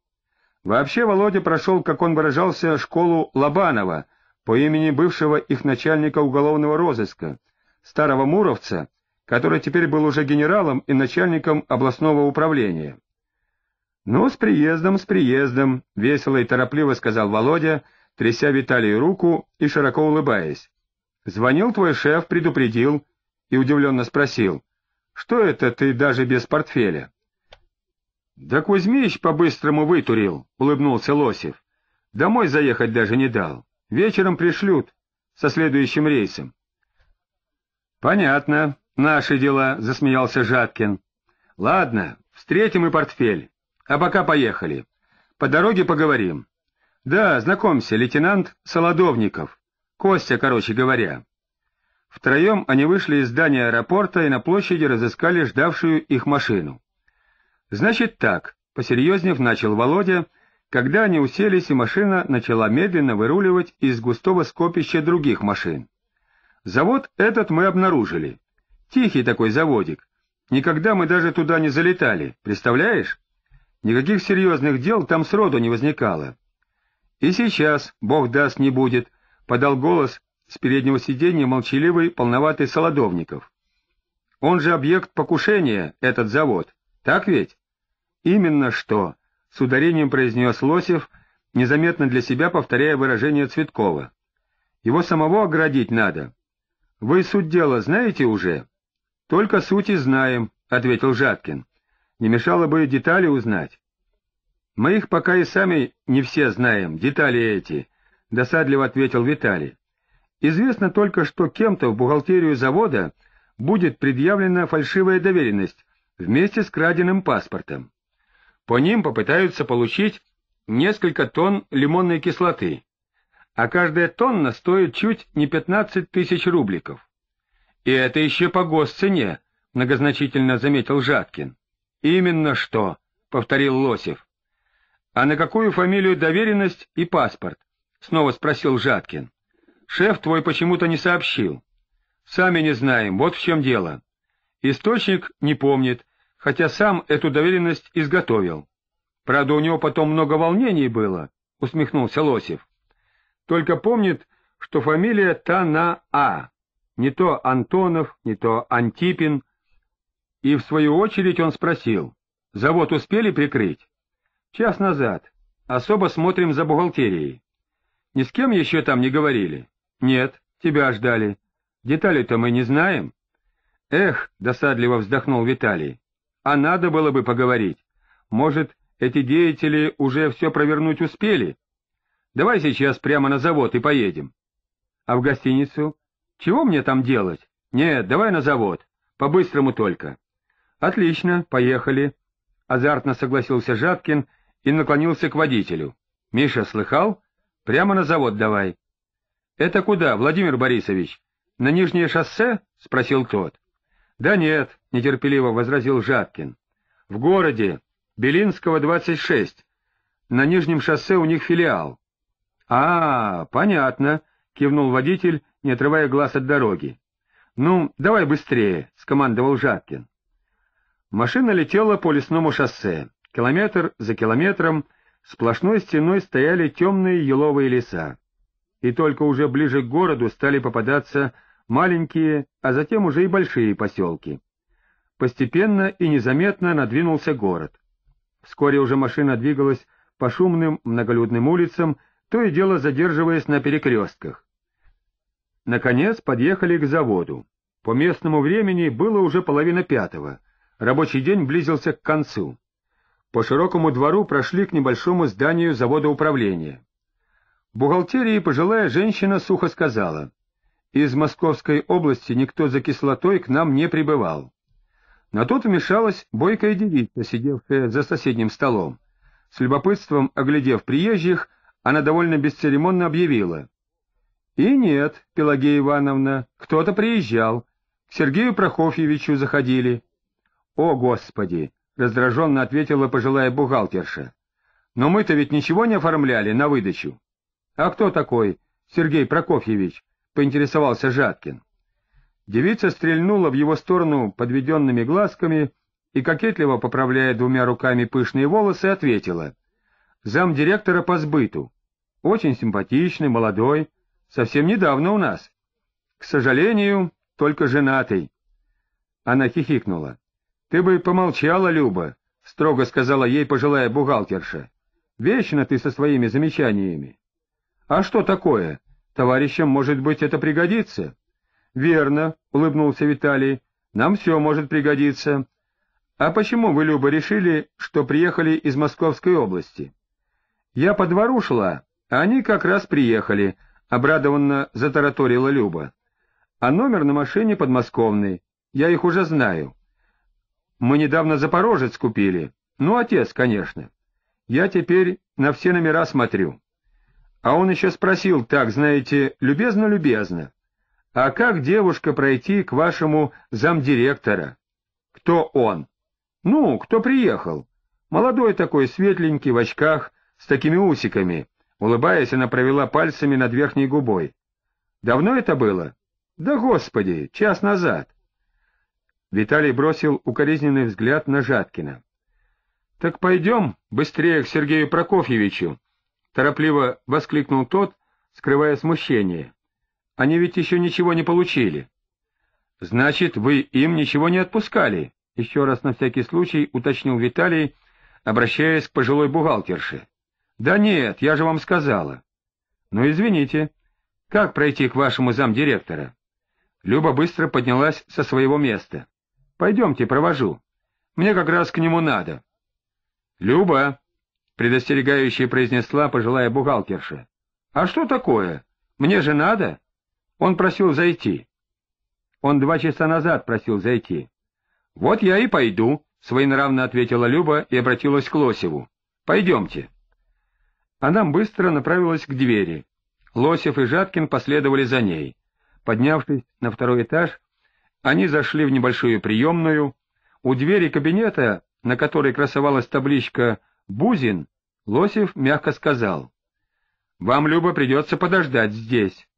Вообще Володя прошел, как он выражался, школу Лобанова по имени бывшего их начальника уголовного розыска, старого Муровца, который теперь был уже генералом и начальником областного управления. «Ну, с приездом, с приездом», — весело и торопливо сказал Володя, тряся Виталию руку и широко улыбаясь. «Звонил твой шеф, предупредил, и удивленно спросил, «Что это ты даже без портфеля?» «Да Кузьмич по-быстрому вытурил», — улыбнулся Лосев. «Домой заехать даже не дал. Вечером пришлют, со следующим рейсом». «Понятно, наши дела», — засмеялся Жаткин. «Ладно, встретим и портфель. А пока поехали. По дороге поговорим». «Да, знакомься, лейтенант Солодовников. Костя, короче говоря». Втроем они вышли из здания аэропорта и на площади разыскали ждавшую их машину. «Значит так», — посерьезнев начал Володя, когда они уселись, и машина начала медленно выруливать из густого скопища других машин. «Завод этот мы обнаружили. Тихий такой заводик. Никогда мы даже туда не залетали, представляешь? Никаких серьезных дел там сроду не возникало. И сейчас, бог даст, не будет, — подал голос с переднего сиденья молчаливый, полноватый Солодовников. Он же объект покушения, этот завод, так ведь? Именно что, с ударением произнес Лосев, незаметно для себя повторяя выражение Цветкова. Его самого оградить надо. Вы суть дела знаете уже? Только сути знаем, ответил Жаткин. Не мешало бы детали узнать. Мы их пока и сами не все знаем, детали эти, досадливо ответил Виталий. Известно только, что кем-то в бухгалтерию завода будет предъявлена фальшивая доверенность вместе с краденным паспортом. По ним попытаются получить несколько тонн лимонной кислоты, а каждая тонна стоит чуть не 15 тысяч рубликов. И это еще по госцене, многозначительно заметил Жаткин. Именно что, повторил Лосев. А на какую фамилию доверенность и паспорт? Снова спросил Жаткин. Шеф твой почему-то не сообщил. Сами не знаем, вот в чем дело. Источник не помнит, хотя сам эту доверенность изготовил. Правда, у него потом много волнений было, — усмехнулся Лосев. Только помнит, что фамилия та на А. Не то Антонов, не то Антипин. И в свою очередь он спросил, завод успели прикрыть? Час назад. Особо смотрим за бухгалтерией. Ни с кем еще там не говорили. Нет, тебя ждали. Детали-то мы не знаем. Эх, досадливо вздохнул Виталий. А надо было бы поговорить. Может, эти деятели уже все провернуть успели? Давай сейчас прямо на завод и поедем. А в гостиницу? Чего мне там делать? Нет, давай на завод. По-быстрому только. Отлично, поехали. Азартно согласился Жаткин и наклонился к водителю. Миша, слыхал? Прямо на завод давай. — Это куда, Владимир Борисович? На Нижнее шоссе? — спросил тот. — Да нет, — нетерпеливо возразил Жабкин. — В городе, Белинского, 26. На Нижнем шоссе у них филиал. — А, понятно, — кивнул водитель, не отрывая глаз от дороги. — Ну, давай быстрее, — скомандовал Жабкин. Машина летела по лесному шоссе. Километр за километром сплошной стеной стояли темные еловые леса и только уже ближе к городу стали попадаться маленькие, а затем уже и большие поселки. Постепенно и незаметно надвинулся город. Вскоре уже машина двигалась по шумным многолюдным улицам, то и дело задерживаясь на перекрестках. Наконец подъехали к заводу. По местному времени было уже половина пятого. Рабочий день близился к концу. По широкому двору прошли к небольшому зданию завода управления бухгалтерии пожилая женщина сухо сказала, «Из Московской области никто за кислотой к нам не прибывал». На тот вмешалась бойкая девица, сидевшая за соседним столом. С любопытством оглядев приезжих, она довольно бесцеремонно объявила. «И нет, Пелагея Ивановна, кто-то приезжал. К Сергею Прохофьевичу заходили». «О, Господи!» — раздраженно ответила пожилая бухгалтерша. «Но мы-то ведь ничего не оформляли на выдачу». «А кто такой Сергей Прокофьевич?» — поинтересовался Жаткин. Девица стрельнула в его сторону подведенными глазками и, кокетливо поправляя двумя руками пышные волосы, ответила. «Зам директора по сбыту. Очень симпатичный, молодой, совсем недавно у нас. К сожалению, только женатый». Она хихикнула. «Ты бы помолчала, Люба», — строго сказала ей пожилая бухгалтерша. «Вечно ты со своими замечаниями». А что такое? Товарищам, может быть, это пригодится? Верно, улыбнулся Виталий. Нам все может пригодиться. А почему вы, Люба, решили, что приехали из Московской области? Я по двору шла, а они как раз приехали, обрадованно затараторила Люба. А номер на машине подмосковный. Я их уже знаю. Мы недавно Запорожец купили. Ну, отец, конечно. Я теперь на все номера смотрю. А он еще спросил, так, знаете, любезно-любезно, а как девушка пройти к вашему замдиректора? Кто он? Ну, кто приехал? Молодой такой, светленький, в очках, с такими усиками. Улыбаясь, она провела пальцами над верхней губой. Давно это было? Да, господи, час назад. Виталий бросил укоризненный взгляд на Жаткина. — Так пойдем быстрее к Сергею Прокофьевичу торопливо воскликнул тот, скрывая смущение. Они ведь еще ничего не получили. Значит, вы им ничего не отпускали, еще раз на всякий случай уточнил Виталий, обращаясь к пожилой бухгалтерше. Да нет, я же вам сказала. Ну извините. Как пройти к вашему замдиректора? Люба быстро поднялась со своего места. Пойдемте, провожу. Мне как раз к нему надо. Люба, — предостерегающе произнесла пожилая бухгалтерша. — А что такое? Мне же надо? Он просил зайти. Он два часа назад просил зайти. — Вот я и пойду, — своенравно ответила Люба и обратилась к Лосеву. — Пойдемте. Она быстро направилась к двери. Лосев и Жаткин последовали за ней. Поднявшись на второй этаж, они зашли в небольшую приемную. У двери кабинета, на которой красовалась табличка Бузин, Лосев мягко сказал, «Вам, Люба, придется подождать здесь».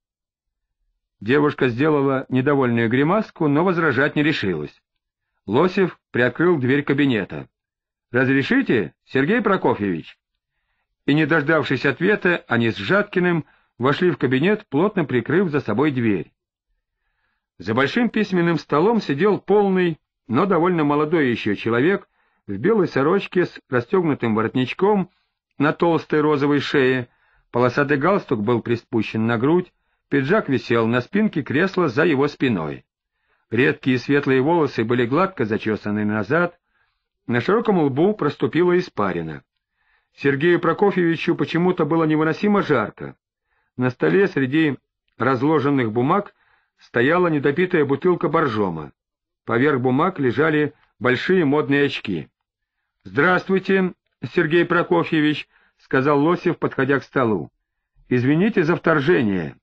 Девушка сделала недовольную гримаску, но возражать не решилась. Лосев приоткрыл дверь кабинета. «Разрешите, Сергей Прокофьевич?» И, не дождавшись ответа, они с Жаткиным вошли в кабинет, плотно прикрыв за собой дверь. За большим письменным столом сидел полный, но довольно молодой еще человек в белой сорочке с расстегнутым воротничком на толстой розовой шее, полосатый галстук был приспущен на грудь, пиджак висел на спинке кресла за его спиной. Редкие светлые волосы были гладко зачесаны назад, на широком лбу проступила испарина. Сергею Прокофьевичу почему-то было невыносимо жарко. На столе среди разложенных бумаг стояла недопитая бутылка боржома. Поверх бумаг лежали большие модные очки. Здравствуйте, Сергей Прокофьевич, сказал Лосев, подходя к столу. Извините за вторжение,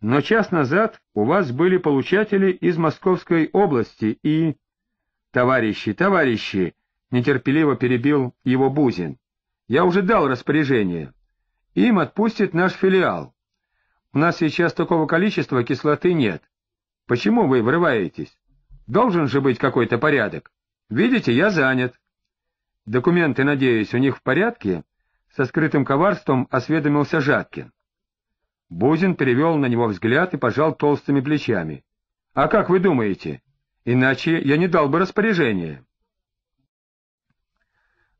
но час назад у вас были получатели из Московской области и... Товарищи, товарищи, нетерпеливо перебил его Бузин. Я уже дал распоряжение. Им отпустит наш филиал. У нас сейчас такого количества кислоты нет. Почему вы врываетесь? Должен же быть какой-то порядок. Видите, я занят. Документы, надеюсь, у них в порядке? Со скрытым коварством осведомился Жаткин. Бузин перевел на него взгляд и пожал толстыми плечами. — А как вы думаете? Иначе я не дал бы распоряжения.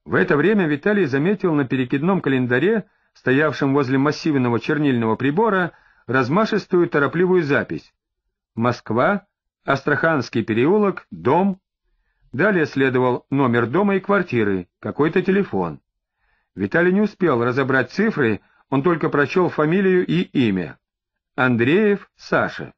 В это время Виталий заметил на перекидном календаре, стоявшем возле массивного чернильного прибора, размашистую торопливую запись. Москва, Астраханский переулок, дом Далее следовал номер дома и квартиры, какой-то телефон. Виталий не успел разобрать цифры, он только прочел фамилию и имя. Андреев Саша.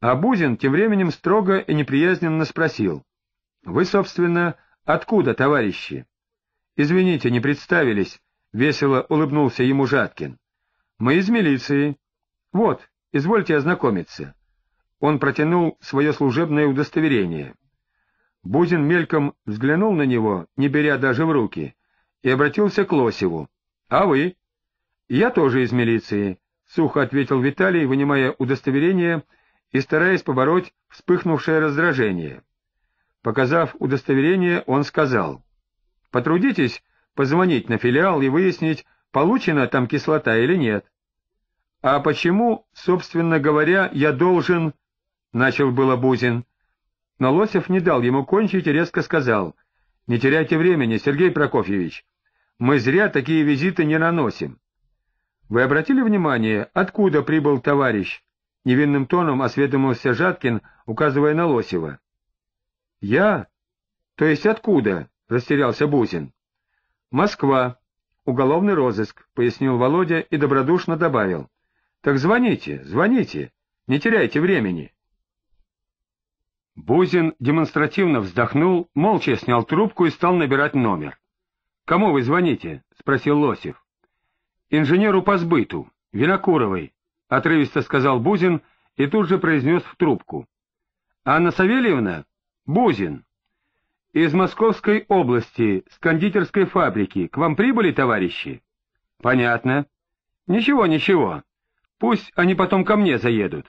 А Бузин тем временем строго и неприязненно спросил. — Вы, собственно, откуда, товарищи? — Извините, не представились, — весело улыбнулся ему Жаткин. — Мы из милиции. — Вот, извольте ознакомиться. Он протянул свое служебное удостоверение. Бузин мельком взглянул на него, не беря даже в руки, и обратился к Лосеву. — А вы? — Я тоже из милиции, — сухо ответил Виталий, вынимая удостоверение и стараясь побороть вспыхнувшее раздражение. Показав удостоверение, он сказал. — Потрудитесь позвонить на филиал и выяснить, получена там кислота или нет. — А почему, собственно говоря, я должен... — начал было Бузин. Но Лосев не дал ему кончить и резко сказал, «Не теряйте времени, Сергей Прокофьевич, мы зря такие визиты не наносим». «Вы обратили внимание, откуда прибыл товарищ?» — невинным тоном осведомился Жаткин, указывая на Лосева. «Я? То есть откуда?» — растерялся Бузин. «Москва. Уголовный розыск», — пояснил Володя и добродушно добавил. «Так звоните, звоните, не теряйте времени». Бузин демонстративно вздохнул, молча снял трубку и стал набирать номер. «Кому вы звоните?» — спросил Лосев. «Инженеру по сбыту, Винокуровой», — отрывисто сказал Бузин и тут же произнес в трубку. «Анна Савельевна? Бузин. Из Московской области, с кондитерской фабрики. К вам прибыли, товарищи?» «Понятно. Ничего, ничего. Пусть они потом ко мне заедут.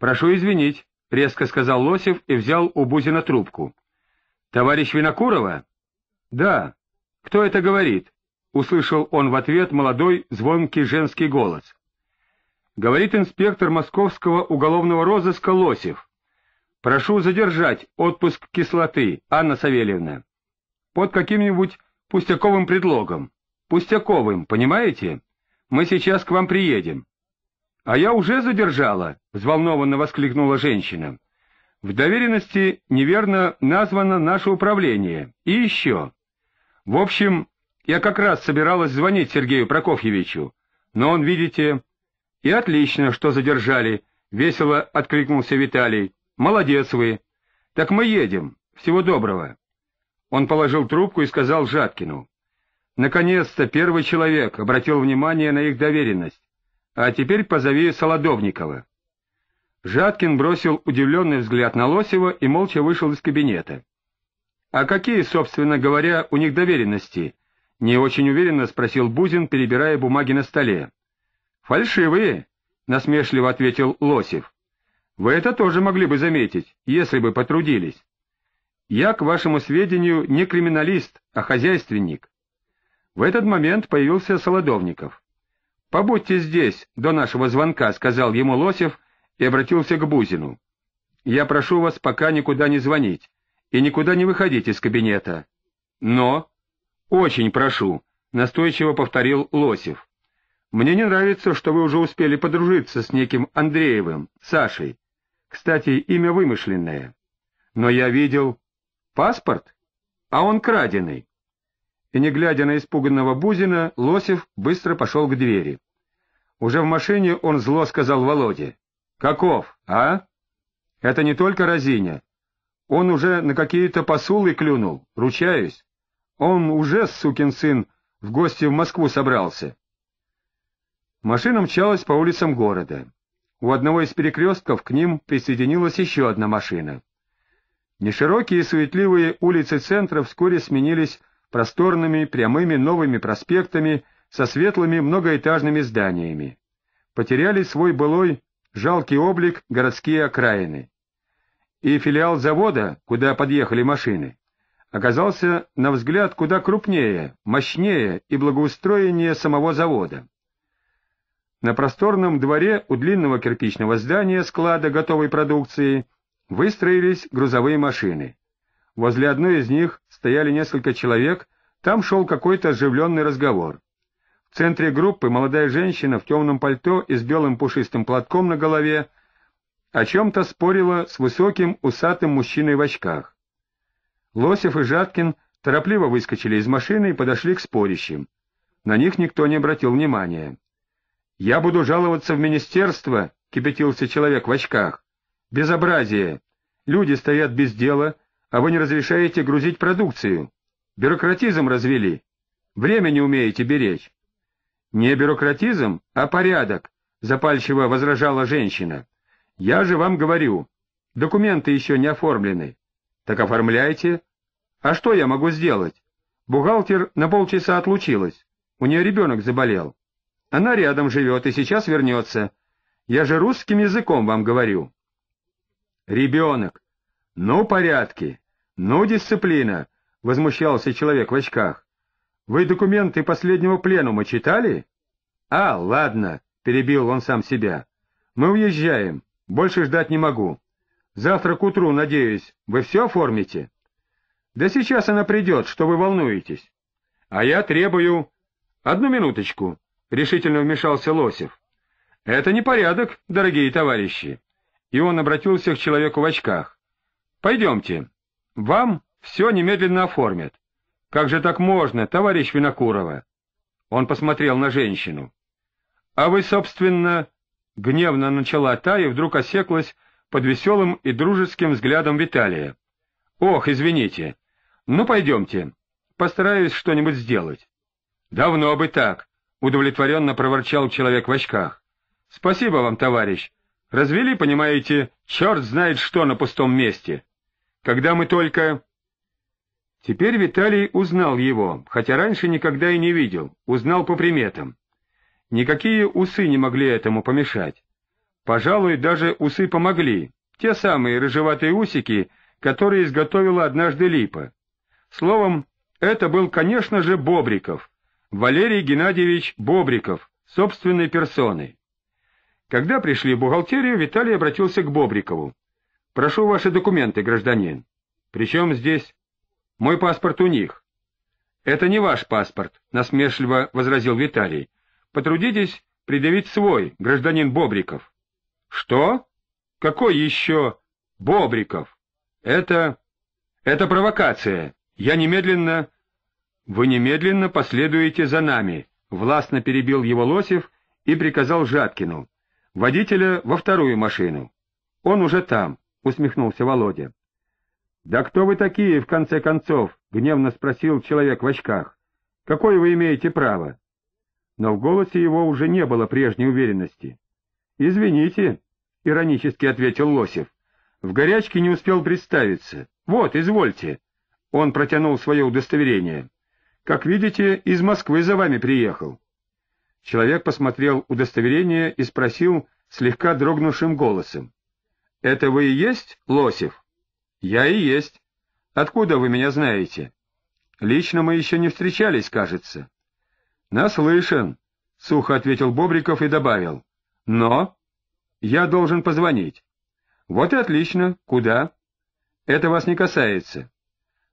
Прошу извинить». — резко сказал Лосев и взял у Бузина трубку. — Товарищ Винокурова? — Да. — Кто это говорит? — услышал он в ответ молодой звонкий женский голос. — Говорит инспектор московского уголовного розыска Лосев. — Прошу задержать отпуск кислоты, Анна Савельевна. Под каким-нибудь пустяковым предлогом. Пустяковым, понимаете? Мы сейчас к вам приедем. «А я уже задержала!» — взволнованно воскликнула женщина. «В доверенности неверно названо наше управление. И еще. В общем, я как раз собиралась звонить Сергею Прокофьевичу, но он, видите...» «И отлично, что задержали!» — весело откликнулся Виталий. «Молодец вы! Так мы едем. Всего доброго!» Он положил трубку и сказал Жаткину. Наконец-то первый человек обратил внимание на их доверенность. А теперь позови Солодовникова». Жаткин бросил удивленный взгляд на Лосева и молча вышел из кабинета. «А какие, собственно говоря, у них доверенности?» — не очень уверенно спросил Бузин, перебирая бумаги на столе. «Фальшивые», — насмешливо ответил Лосев. «Вы это тоже могли бы заметить, если бы потрудились. Я, к вашему сведению, не криминалист, а хозяйственник». В этот момент появился Солодовников. «Побудьте здесь до нашего звонка», — сказал ему Лосев и обратился к Бузину. «Я прошу вас пока никуда не звонить и никуда не выходить из кабинета». «Но...» «Очень прошу», — настойчиво повторил Лосев. «Мне не нравится, что вы уже успели подружиться с неким Андреевым, Сашей. Кстати, имя вымышленное. Но я видел... Паспорт? А он краденый». И не глядя на испуганного Бузина, Лосев быстро пошел к двери. Уже в машине он зло сказал Володе. «Каков, а?» «Это не только разиня. Он уже на какие-то посулы клюнул, ручаюсь. Он уже, сукин сын, в гости в Москву собрался». Машина мчалась по улицам города. У одного из перекрестков к ним присоединилась еще одна машина. Неширокие и суетливые улицы центра вскоре сменились просторными, прямыми новыми проспектами — со светлыми многоэтажными зданиями. Потеряли свой былой жалкий облик городские окраины. И филиал завода, куда подъехали машины, оказался, на взгляд, куда крупнее, мощнее и благоустроеннее самого завода. На просторном дворе у длинного кирпичного здания склада готовой продукции выстроились грузовые машины. Возле одной из них стояли несколько человек, там шел какой-то оживленный разговор. В центре группы молодая женщина в темном пальто и с белым пушистым платком на голове о чем-то спорила с высоким усатым мужчиной в очках. Лосев и Жаткин торопливо выскочили из машины и подошли к спорящим. На них никто не обратил внимания. «Я буду жаловаться в министерство», — кипятился человек в очках. «Безобразие! Люди стоят без дела, а вы не разрешаете грузить продукцию. Бюрократизм развели. Время не умеете беречь». «Не бюрократизм, а порядок», — запальчиво возражала женщина. «Я же вам говорю, документы еще не оформлены». «Так оформляйте». «А что я могу сделать?» Бухгалтер на полчаса отлучилась. У нее ребенок заболел. Она рядом живет и сейчас вернется. Я же русским языком вам говорю. Ребенок. Ну, порядки. Ну, дисциплина, — возмущался человек в очках. Вы документы последнего пленума читали? А, ладно, перебил он сам себя. Мы уезжаем. Больше ждать не могу. Завтра к утру, надеюсь, вы все оформите? Да сейчас она придет, что вы волнуетесь. А я требую... Одну минуточку, — решительно вмешался Лосев. Это не порядок, дорогие товарищи. И он обратился к человеку в очках. Пойдемте. Вам все немедленно оформят. Как же так можно, товарищ Винокурова? Он посмотрел на женщину. А вы, собственно, гневно начала та и вдруг осеклась под веселым и дружеским взглядом Виталия. Ох, извините. Ну, пойдемте. Постараюсь что-нибудь сделать. Давно бы так, удовлетворенно проворчал человек в очках. Спасибо вам, товарищ. Развели, понимаете, черт знает что на пустом месте. Когда мы только... Теперь Виталий узнал его, хотя раньше никогда и не видел, узнал по приметам. Никакие усы не могли этому помешать. Пожалуй, даже усы помогли, те самые рыжеватые усики, которые изготовила однажды Липа. Словом, это был, конечно же, Бобриков, Валерий Геннадьевич Бобриков, собственной персоной. Когда пришли в бухгалтерию, Виталий обратился к Бобрикову. «Прошу ваши документы, гражданин». «Причем здесь мой паспорт у них. Это не ваш паспорт, насмешливо возразил Виталий. Потрудитесь предъявить свой, гражданин Бобриков. Что? Какой еще Бобриков? Это... это провокация. Я немедленно... Вы немедленно последуете за нами, властно перебил его Лосев и приказал Жаткину. Водителя во вторую машину. Он уже там, усмехнулся Володя. «Да кто вы такие, в конце концов?» — гневно спросил человек в очках. «Какое вы имеете право?» Но в голосе его уже не было прежней уверенности. «Извините», — иронически ответил Лосев. «В горячке не успел представиться. Вот, извольте». Он протянул свое удостоверение. «Как видите, из Москвы за вами приехал». Человек посмотрел удостоверение и спросил слегка дрогнувшим голосом. — Это вы и есть Лосев? «Я и есть. Откуда вы меня знаете?» «Лично мы еще не встречались, кажется». «Наслышан», — сухо ответил Бобриков и добавил. «Но...» «Я должен позвонить». «Вот и отлично. Куда?» «Это вас не касается».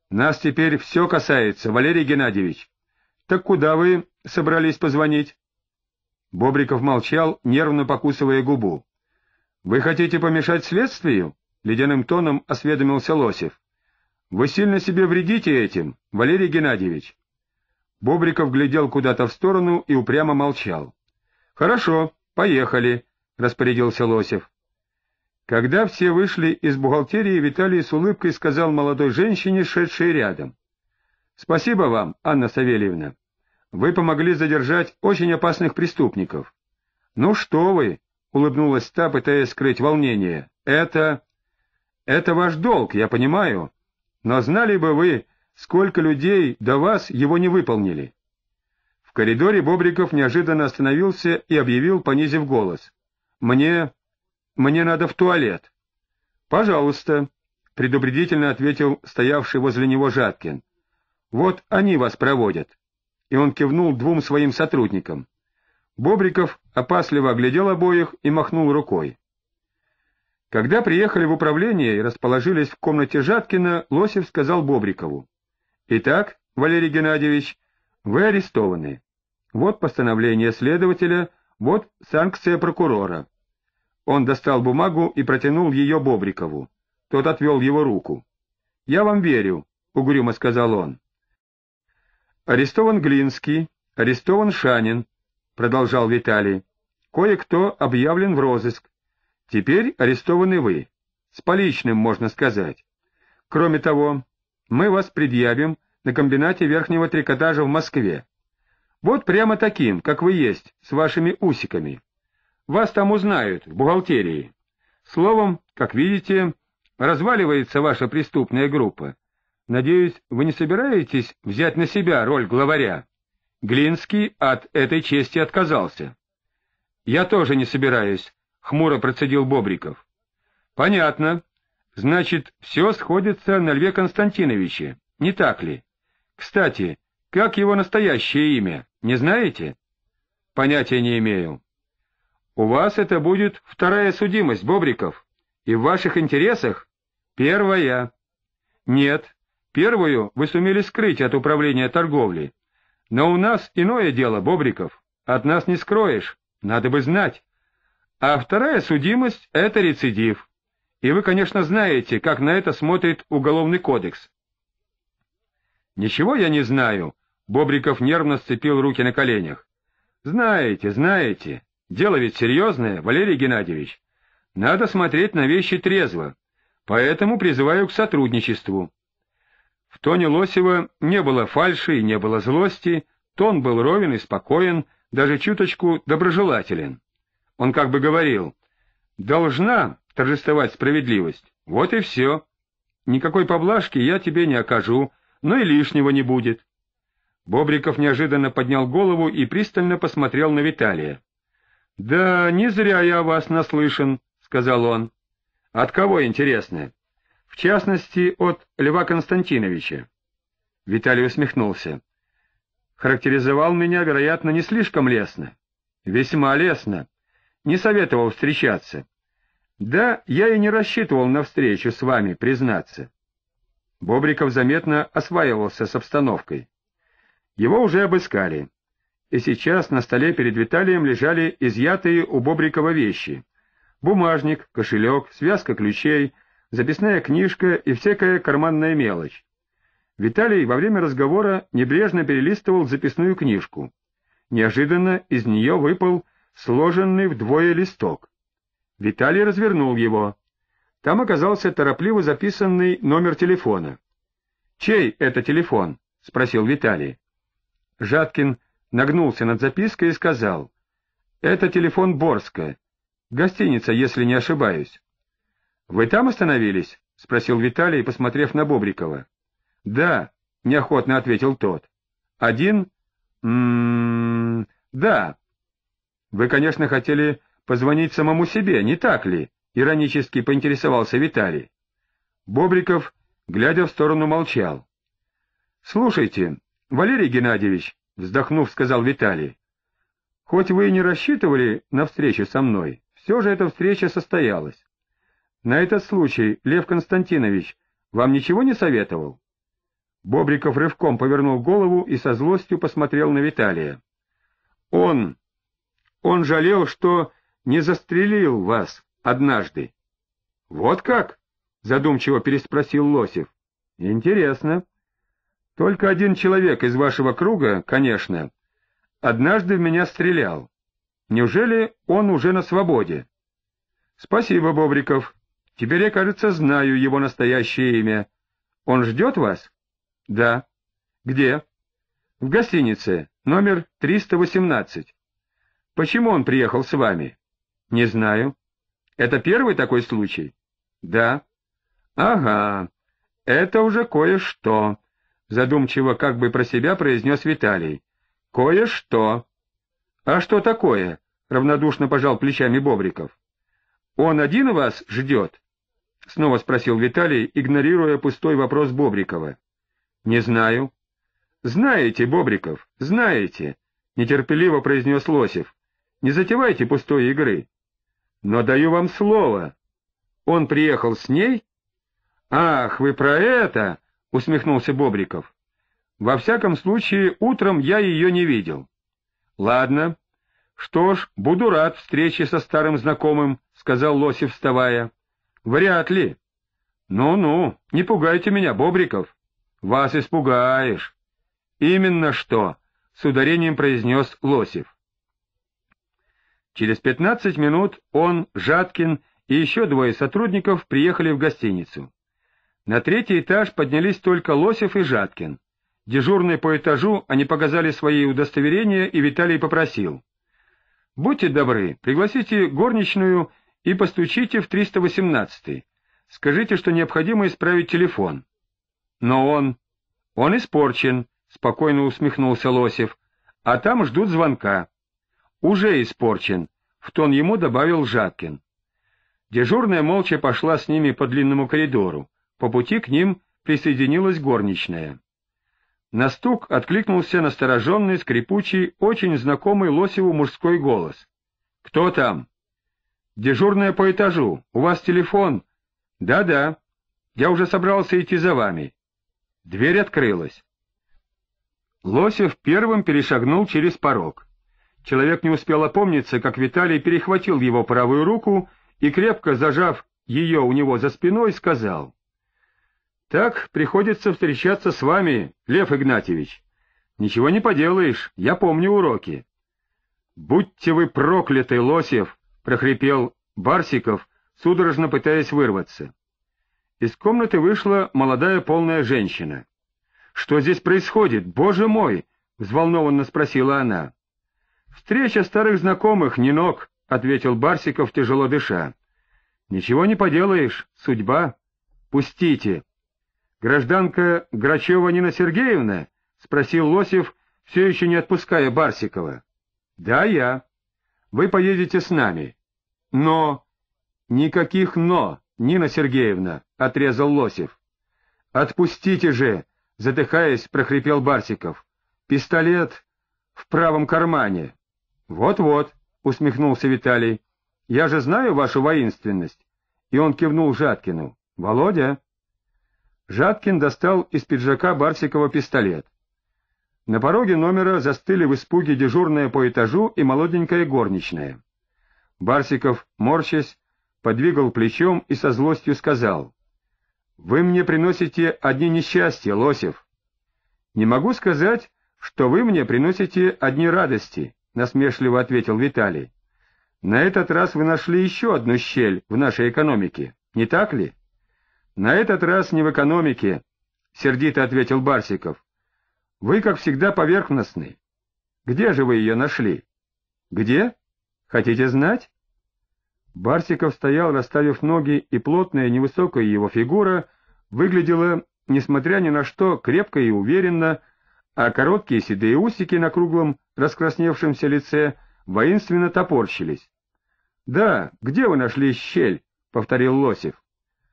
«Нас теперь все касается, Валерий Геннадьевич». «Так куда вы собрались позвонить?» Бобриков молчал, нервно покусывая губу. «Вы хотите помешать следствию?» — ледяным тоном осведомился Лосев. — Вы сильно себе вредите этим, Валерий Геннадьевич. Бобриков глядел куда-то в сторону и упрямо молчал. — Хорошо, поехали, — распорядился Лосев. Когда все вышли из бухгалтерии, Виталий с улыбкой сказал молодой женщине, шедшей рядом. — Спасибо вам, Анна Савельевна. Вы помогли задержать очень опасных преступников. — Ну что вы, — улыбнулась та, пытаясь скрыть волнение. — Это... Это ваш долг, я понимаю, но знали бы вы, сколько людей до вас его не выполнили. В коридоре Бобриков неожиданно остановился и объявил, понизив голос. «Мне... мне надо в туалет». «Пожалуйста», — предупредительно ответил стоявший возле него Жаткин. «Вот они вас проводят». И он кивнул двум своим сотрудникам. Бобриков опасливо оглядел обоих и махнул рукой. Когда приехали в управление и расположились в комнате Жаткина, Лосев сказал Бобрикову. «Итак, Валерий Геннадьевич, вы арестованы. Вот постановление следователя, вот санкция прокурора». Он достал бумагу и протянул ее Бобрикову. Тот отвел его руку. «Я вам верю», — угрюмо сказал он. «Арестован Глинский, арестован Шанин», — продолжал Виталий. «Кое-кто объявлен в розыск. Теперь арестованы вы. С поличным, можно сказать. Кроме того, мы вас предъявим на комбинате верхнего трикотажа в Москве. Вот прямо таким, как вы есть, с вашими усиками. Вас там узнают, в бухгалтерии. Словом, как видите, разваливается ваша преступная группа. Надеюсь, вы не собираетесь взять на себя роль главаря? Глинский от этой чести отказался. Я тоже не собираюсь, хмуро процедил Бобриков. Понятно. Значит, все сходится на Льве Константиновиче, не так ли? Кстати, как его настоящее имя, не знаете? Понятия не имею. У вас это будет вторая судимость, Бобриков, и в ваших интересах первая. Нет, первую вы сумели скрыть от управления торговли. Но у нас иное дело, Бобриков, от нас не скроешь, надо бы знать а вторая судимость — это рецидив. И вы, конечно, знаете, как на это смотрит Уголовный кодекс. «Ничего я не знаю», — Бобриков нервно сцепил руки на коленях. «Знаете, знаете. Дело ведь серьезное, Валерий Геннадьевич. Надо смотреть на вещи трезво, поэтому призываю к сотрудничеству». В тоне Лосева не было фальши и не было злости, тон был ровен и спокоен, даже чуточку доброжелателен. Он как бы говорил, «Должна торжествовать справедливость. Вот и все. Никакой поблажки я тебе не окажу, но и лишнего не будет». Бобриков неожиданно поднял голову и пристально посмотрел на Виталия. — Да не зря я о вас наслышан, — сказал он. — От кого, интересно? — В частности, от Льва Константиновича. Виталий усмехнулся. — Характеризовал меня, вероятно, не слишком лестно. — Весьма лестно не советовал встречаться. Да, я и не рассчитывал на встречу с вами, признаться. Бобриков заметно осваивался с обстановкой. Его уже обыскали. И сейчас на столе перед Виталием лежали изъятые у Бобрикова вещи. Бумажник, кошелек, связка ключей, записная книжка и всякая карманная мелочь. Виталий во время разговора небрежно перелистывал записную книжку. Неожиданно из нее выпал сложенный вдвое листок. Виталий развернул его. Там оказался торопливо записанный номер телефона. «Чей это телефон?» — спросил Виталий. Жаткин нагнулся над запиской и сказал. «Это телефон Борска. Гостиница, если не ошибаюсь». «Вы там остановились?» — спросил Виталий, посмотрев на Бобрикова. «Да», — неохотно ответил тот. «Один?» «М -м -м, «Да, вы, конечно, хотели позвонить самому себе, не так ли? — иронически поинтересовался Виталий. Бобриков, глядя в сторону, молчал. — Слушайте, Валерий Геннадьевич, — вздохнув, сказал Виталий, — хоть вы и не рассчитывали на встречу со мной, все же эта встреча состоялась. На этот случай, Лев Константинович, вам ничего не советовал? Бобриков рывком повернул голову и со злостью посмотрел на Виталия. Он, он жалел, что не застрелил вас однажды. — Вот как? — задумчиво переспросил Лосев. — Интересно. Только один человек из вашего круга, конечно, однажды в меня стрелял. Неужели он уже на свободе? — Спасибо, Бобриков. Теперь я, кажется, знаю его настоящее имя. Он ждет вас? — Да. — Где? — В гостинице, номер 318. — Почему он приехал с вами? — Не знаю. — Это первый такой случай? — Да. — Ага. Это уже кое-что, — задумчиво как бы про себя произнес Виталий. — Кое-что. — А что такое? — равнодушно пожал плечами Бобриков. — Он один вас ждет? — снова спросил Виталий, игнорируя пустой вопрос Бобрикова. — Не знаю. — Знаете, Бобриков, знаете, — нетерпеливо произнес Лосев. Не затевайте пустой игры. Но даю вам слово. Он приехал с ней? Ах, вы про это, усмехнулся Бобриков. Во всяком случае, утром я ее не видел. Ладно. Что ж, буду рад встрече со старым знакомым, сказал Лосев, вставая. Вряд ли. Ну-ну, не пугайте меня, Бобриков. Вас испугаешь. Именно что, с ударением произнес Лосев. Через 15 минут он, Жаткин и еще двое сотрудников приехали в гостиницу. На третий этаж поднялись только Лосев и Жаткин. Дежурный по этажу, они показали свои удостоверения, и Виталий попросил. «Будьте добры, пригласите горничную и постучите в 318-й. Скажите, что необходимо исправить телефон». «Но он...» «Он испорчен», — спокойно усмехнулся Лосев. «А там ждут звонка» уже испорчен, — в тон ему добавил Жаткин. Дежурная молча пошла с ними по длинному коридору. По пути к ним присоединилась горничная. На стук откликнулся настороженный, скрипучий, очень знакомый Лосеву мужской голос. «Кто там?» «Дежурная по этажу. У вас телефон?» «Да-да. Я уже собрался идти за вами». Дверь открылась. Лосев первым перешагнул через порог. Человек не успел опомниться, как Виталий перехватил его правую руку и, крепко зажав ее у него за спиной, сказал. — Так приходится встречаться с вами, Лев Игнатьевич. Ничего не поделаешь, я помню уроки. — Будьте вы прокляты, Лосев! — прохрипел Барсиков, судорожно пытаясь вырваться. Из комнаты вышла молодая полная женщина. — Что здесь происходит? Боже мой! — взволнованно спросила она. Встреча старых знакомых, не ног, ответил Барсиков, тяжело дыша. Ничего не поделаешь, судьба. Пустите. Гражданка Грачева Нина Сергеевна? спросил Лосев, все еще не отпуская Барсикова. Да, я. Вы поедете с нами. Но никаких но, Нина Сергеевна, отрезал Лосев. Отпустите же, задыхаясь, прохрипел Барсиков. Пистолет в правом кармане. «Вот-вот», — усмехнулся Виталий, — «я же знаю вашу воинственность». И он кивнул Жаткину. «Володя». Жаткин достал из пиджака Барсикова пистолет. На пороге номера застыли в испуге дежурная по этажу и молоденькая горничная. Барсиков, морщась, подвигал плечом и со злостью сказал. — Вы мне приносите одни несчастья, Лосев. — Не могу сказать, что вы мне приносите одни радости. — насмешливо ответил Виталий. «На этот раз вы нашли еще одну щель в нашей экономике, не так ли?» «На этот раз не в экономике», — сердито ответил Барсиков. «Вы, как всегда, поверхностны. Где же вы ее нашли?» «Где? Хотите знать?» Барсиков стоял, расставив ноги, и плотная невысокая его фигура выглядела, несмотря ни на что, крепко и уверенно, а короткие седые усики на круглом раскрасневшемся лице воинственно топорщились. — Да, где вы нашли щель? — повторил Лосев.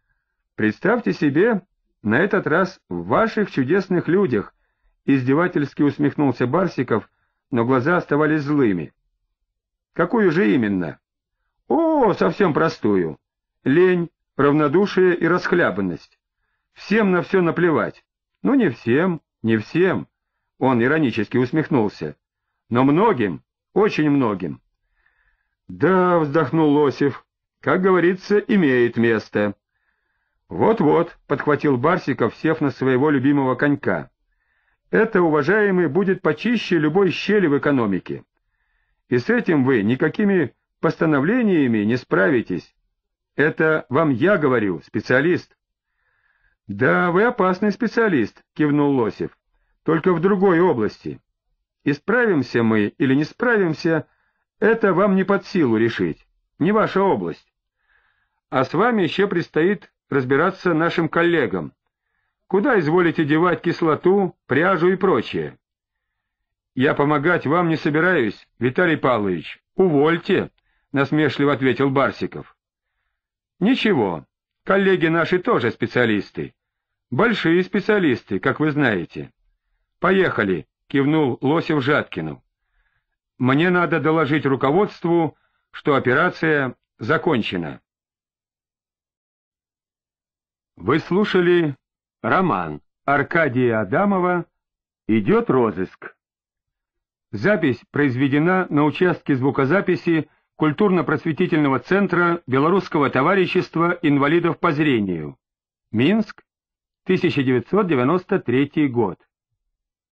— Представьте себе, на этот раз в ваших чудесных людях, — издевательски усмехнулся Барсиков, но глаза оставались злыми. — Какую же именно? — О, совсем простую. Лень, равнодушие и расхлябанность. Всем на все наплевать. Ну, не всем, не всем. Он иронически усмехнулся. Но многим, очень многим. Да, вздохнул Лосев, как говорится, имеет место. Вот-вот, подхватил Барсиков, сев на своего любимого конька. Это, уважаемый, будет почище любой щели в экономике. И с этим вы никакими постановлениями не справитесь. Это вам я говорю, специалист. Да, вы опасный специалист, кивнул Лосев только в другой области. исправимся мы или не справимся, это вам не под силу решить, не ваша область. А с вами еще предстоит разбираться нашим коллегам. Куда изволите девать кислоту, пряжу и прочее? Я помогать вам не собираюсь, Виталий Павлович. Увольте, насмешливо ответил Барсиков. Ничего, коллеги наши тоже специалисты. Большие специалисты, как вы знаете. «Поехали!» — кивнул Лосев Жаткину. «Мне надо доложить руководству, что операция закончена». Вы слушали роман Аркадия Адамова «Идет розыск». Запись произведена на участке звукозаписи Культурно-просветительного центра Белорусского товарищества инвалидов по зрению. Минск, 1993 год.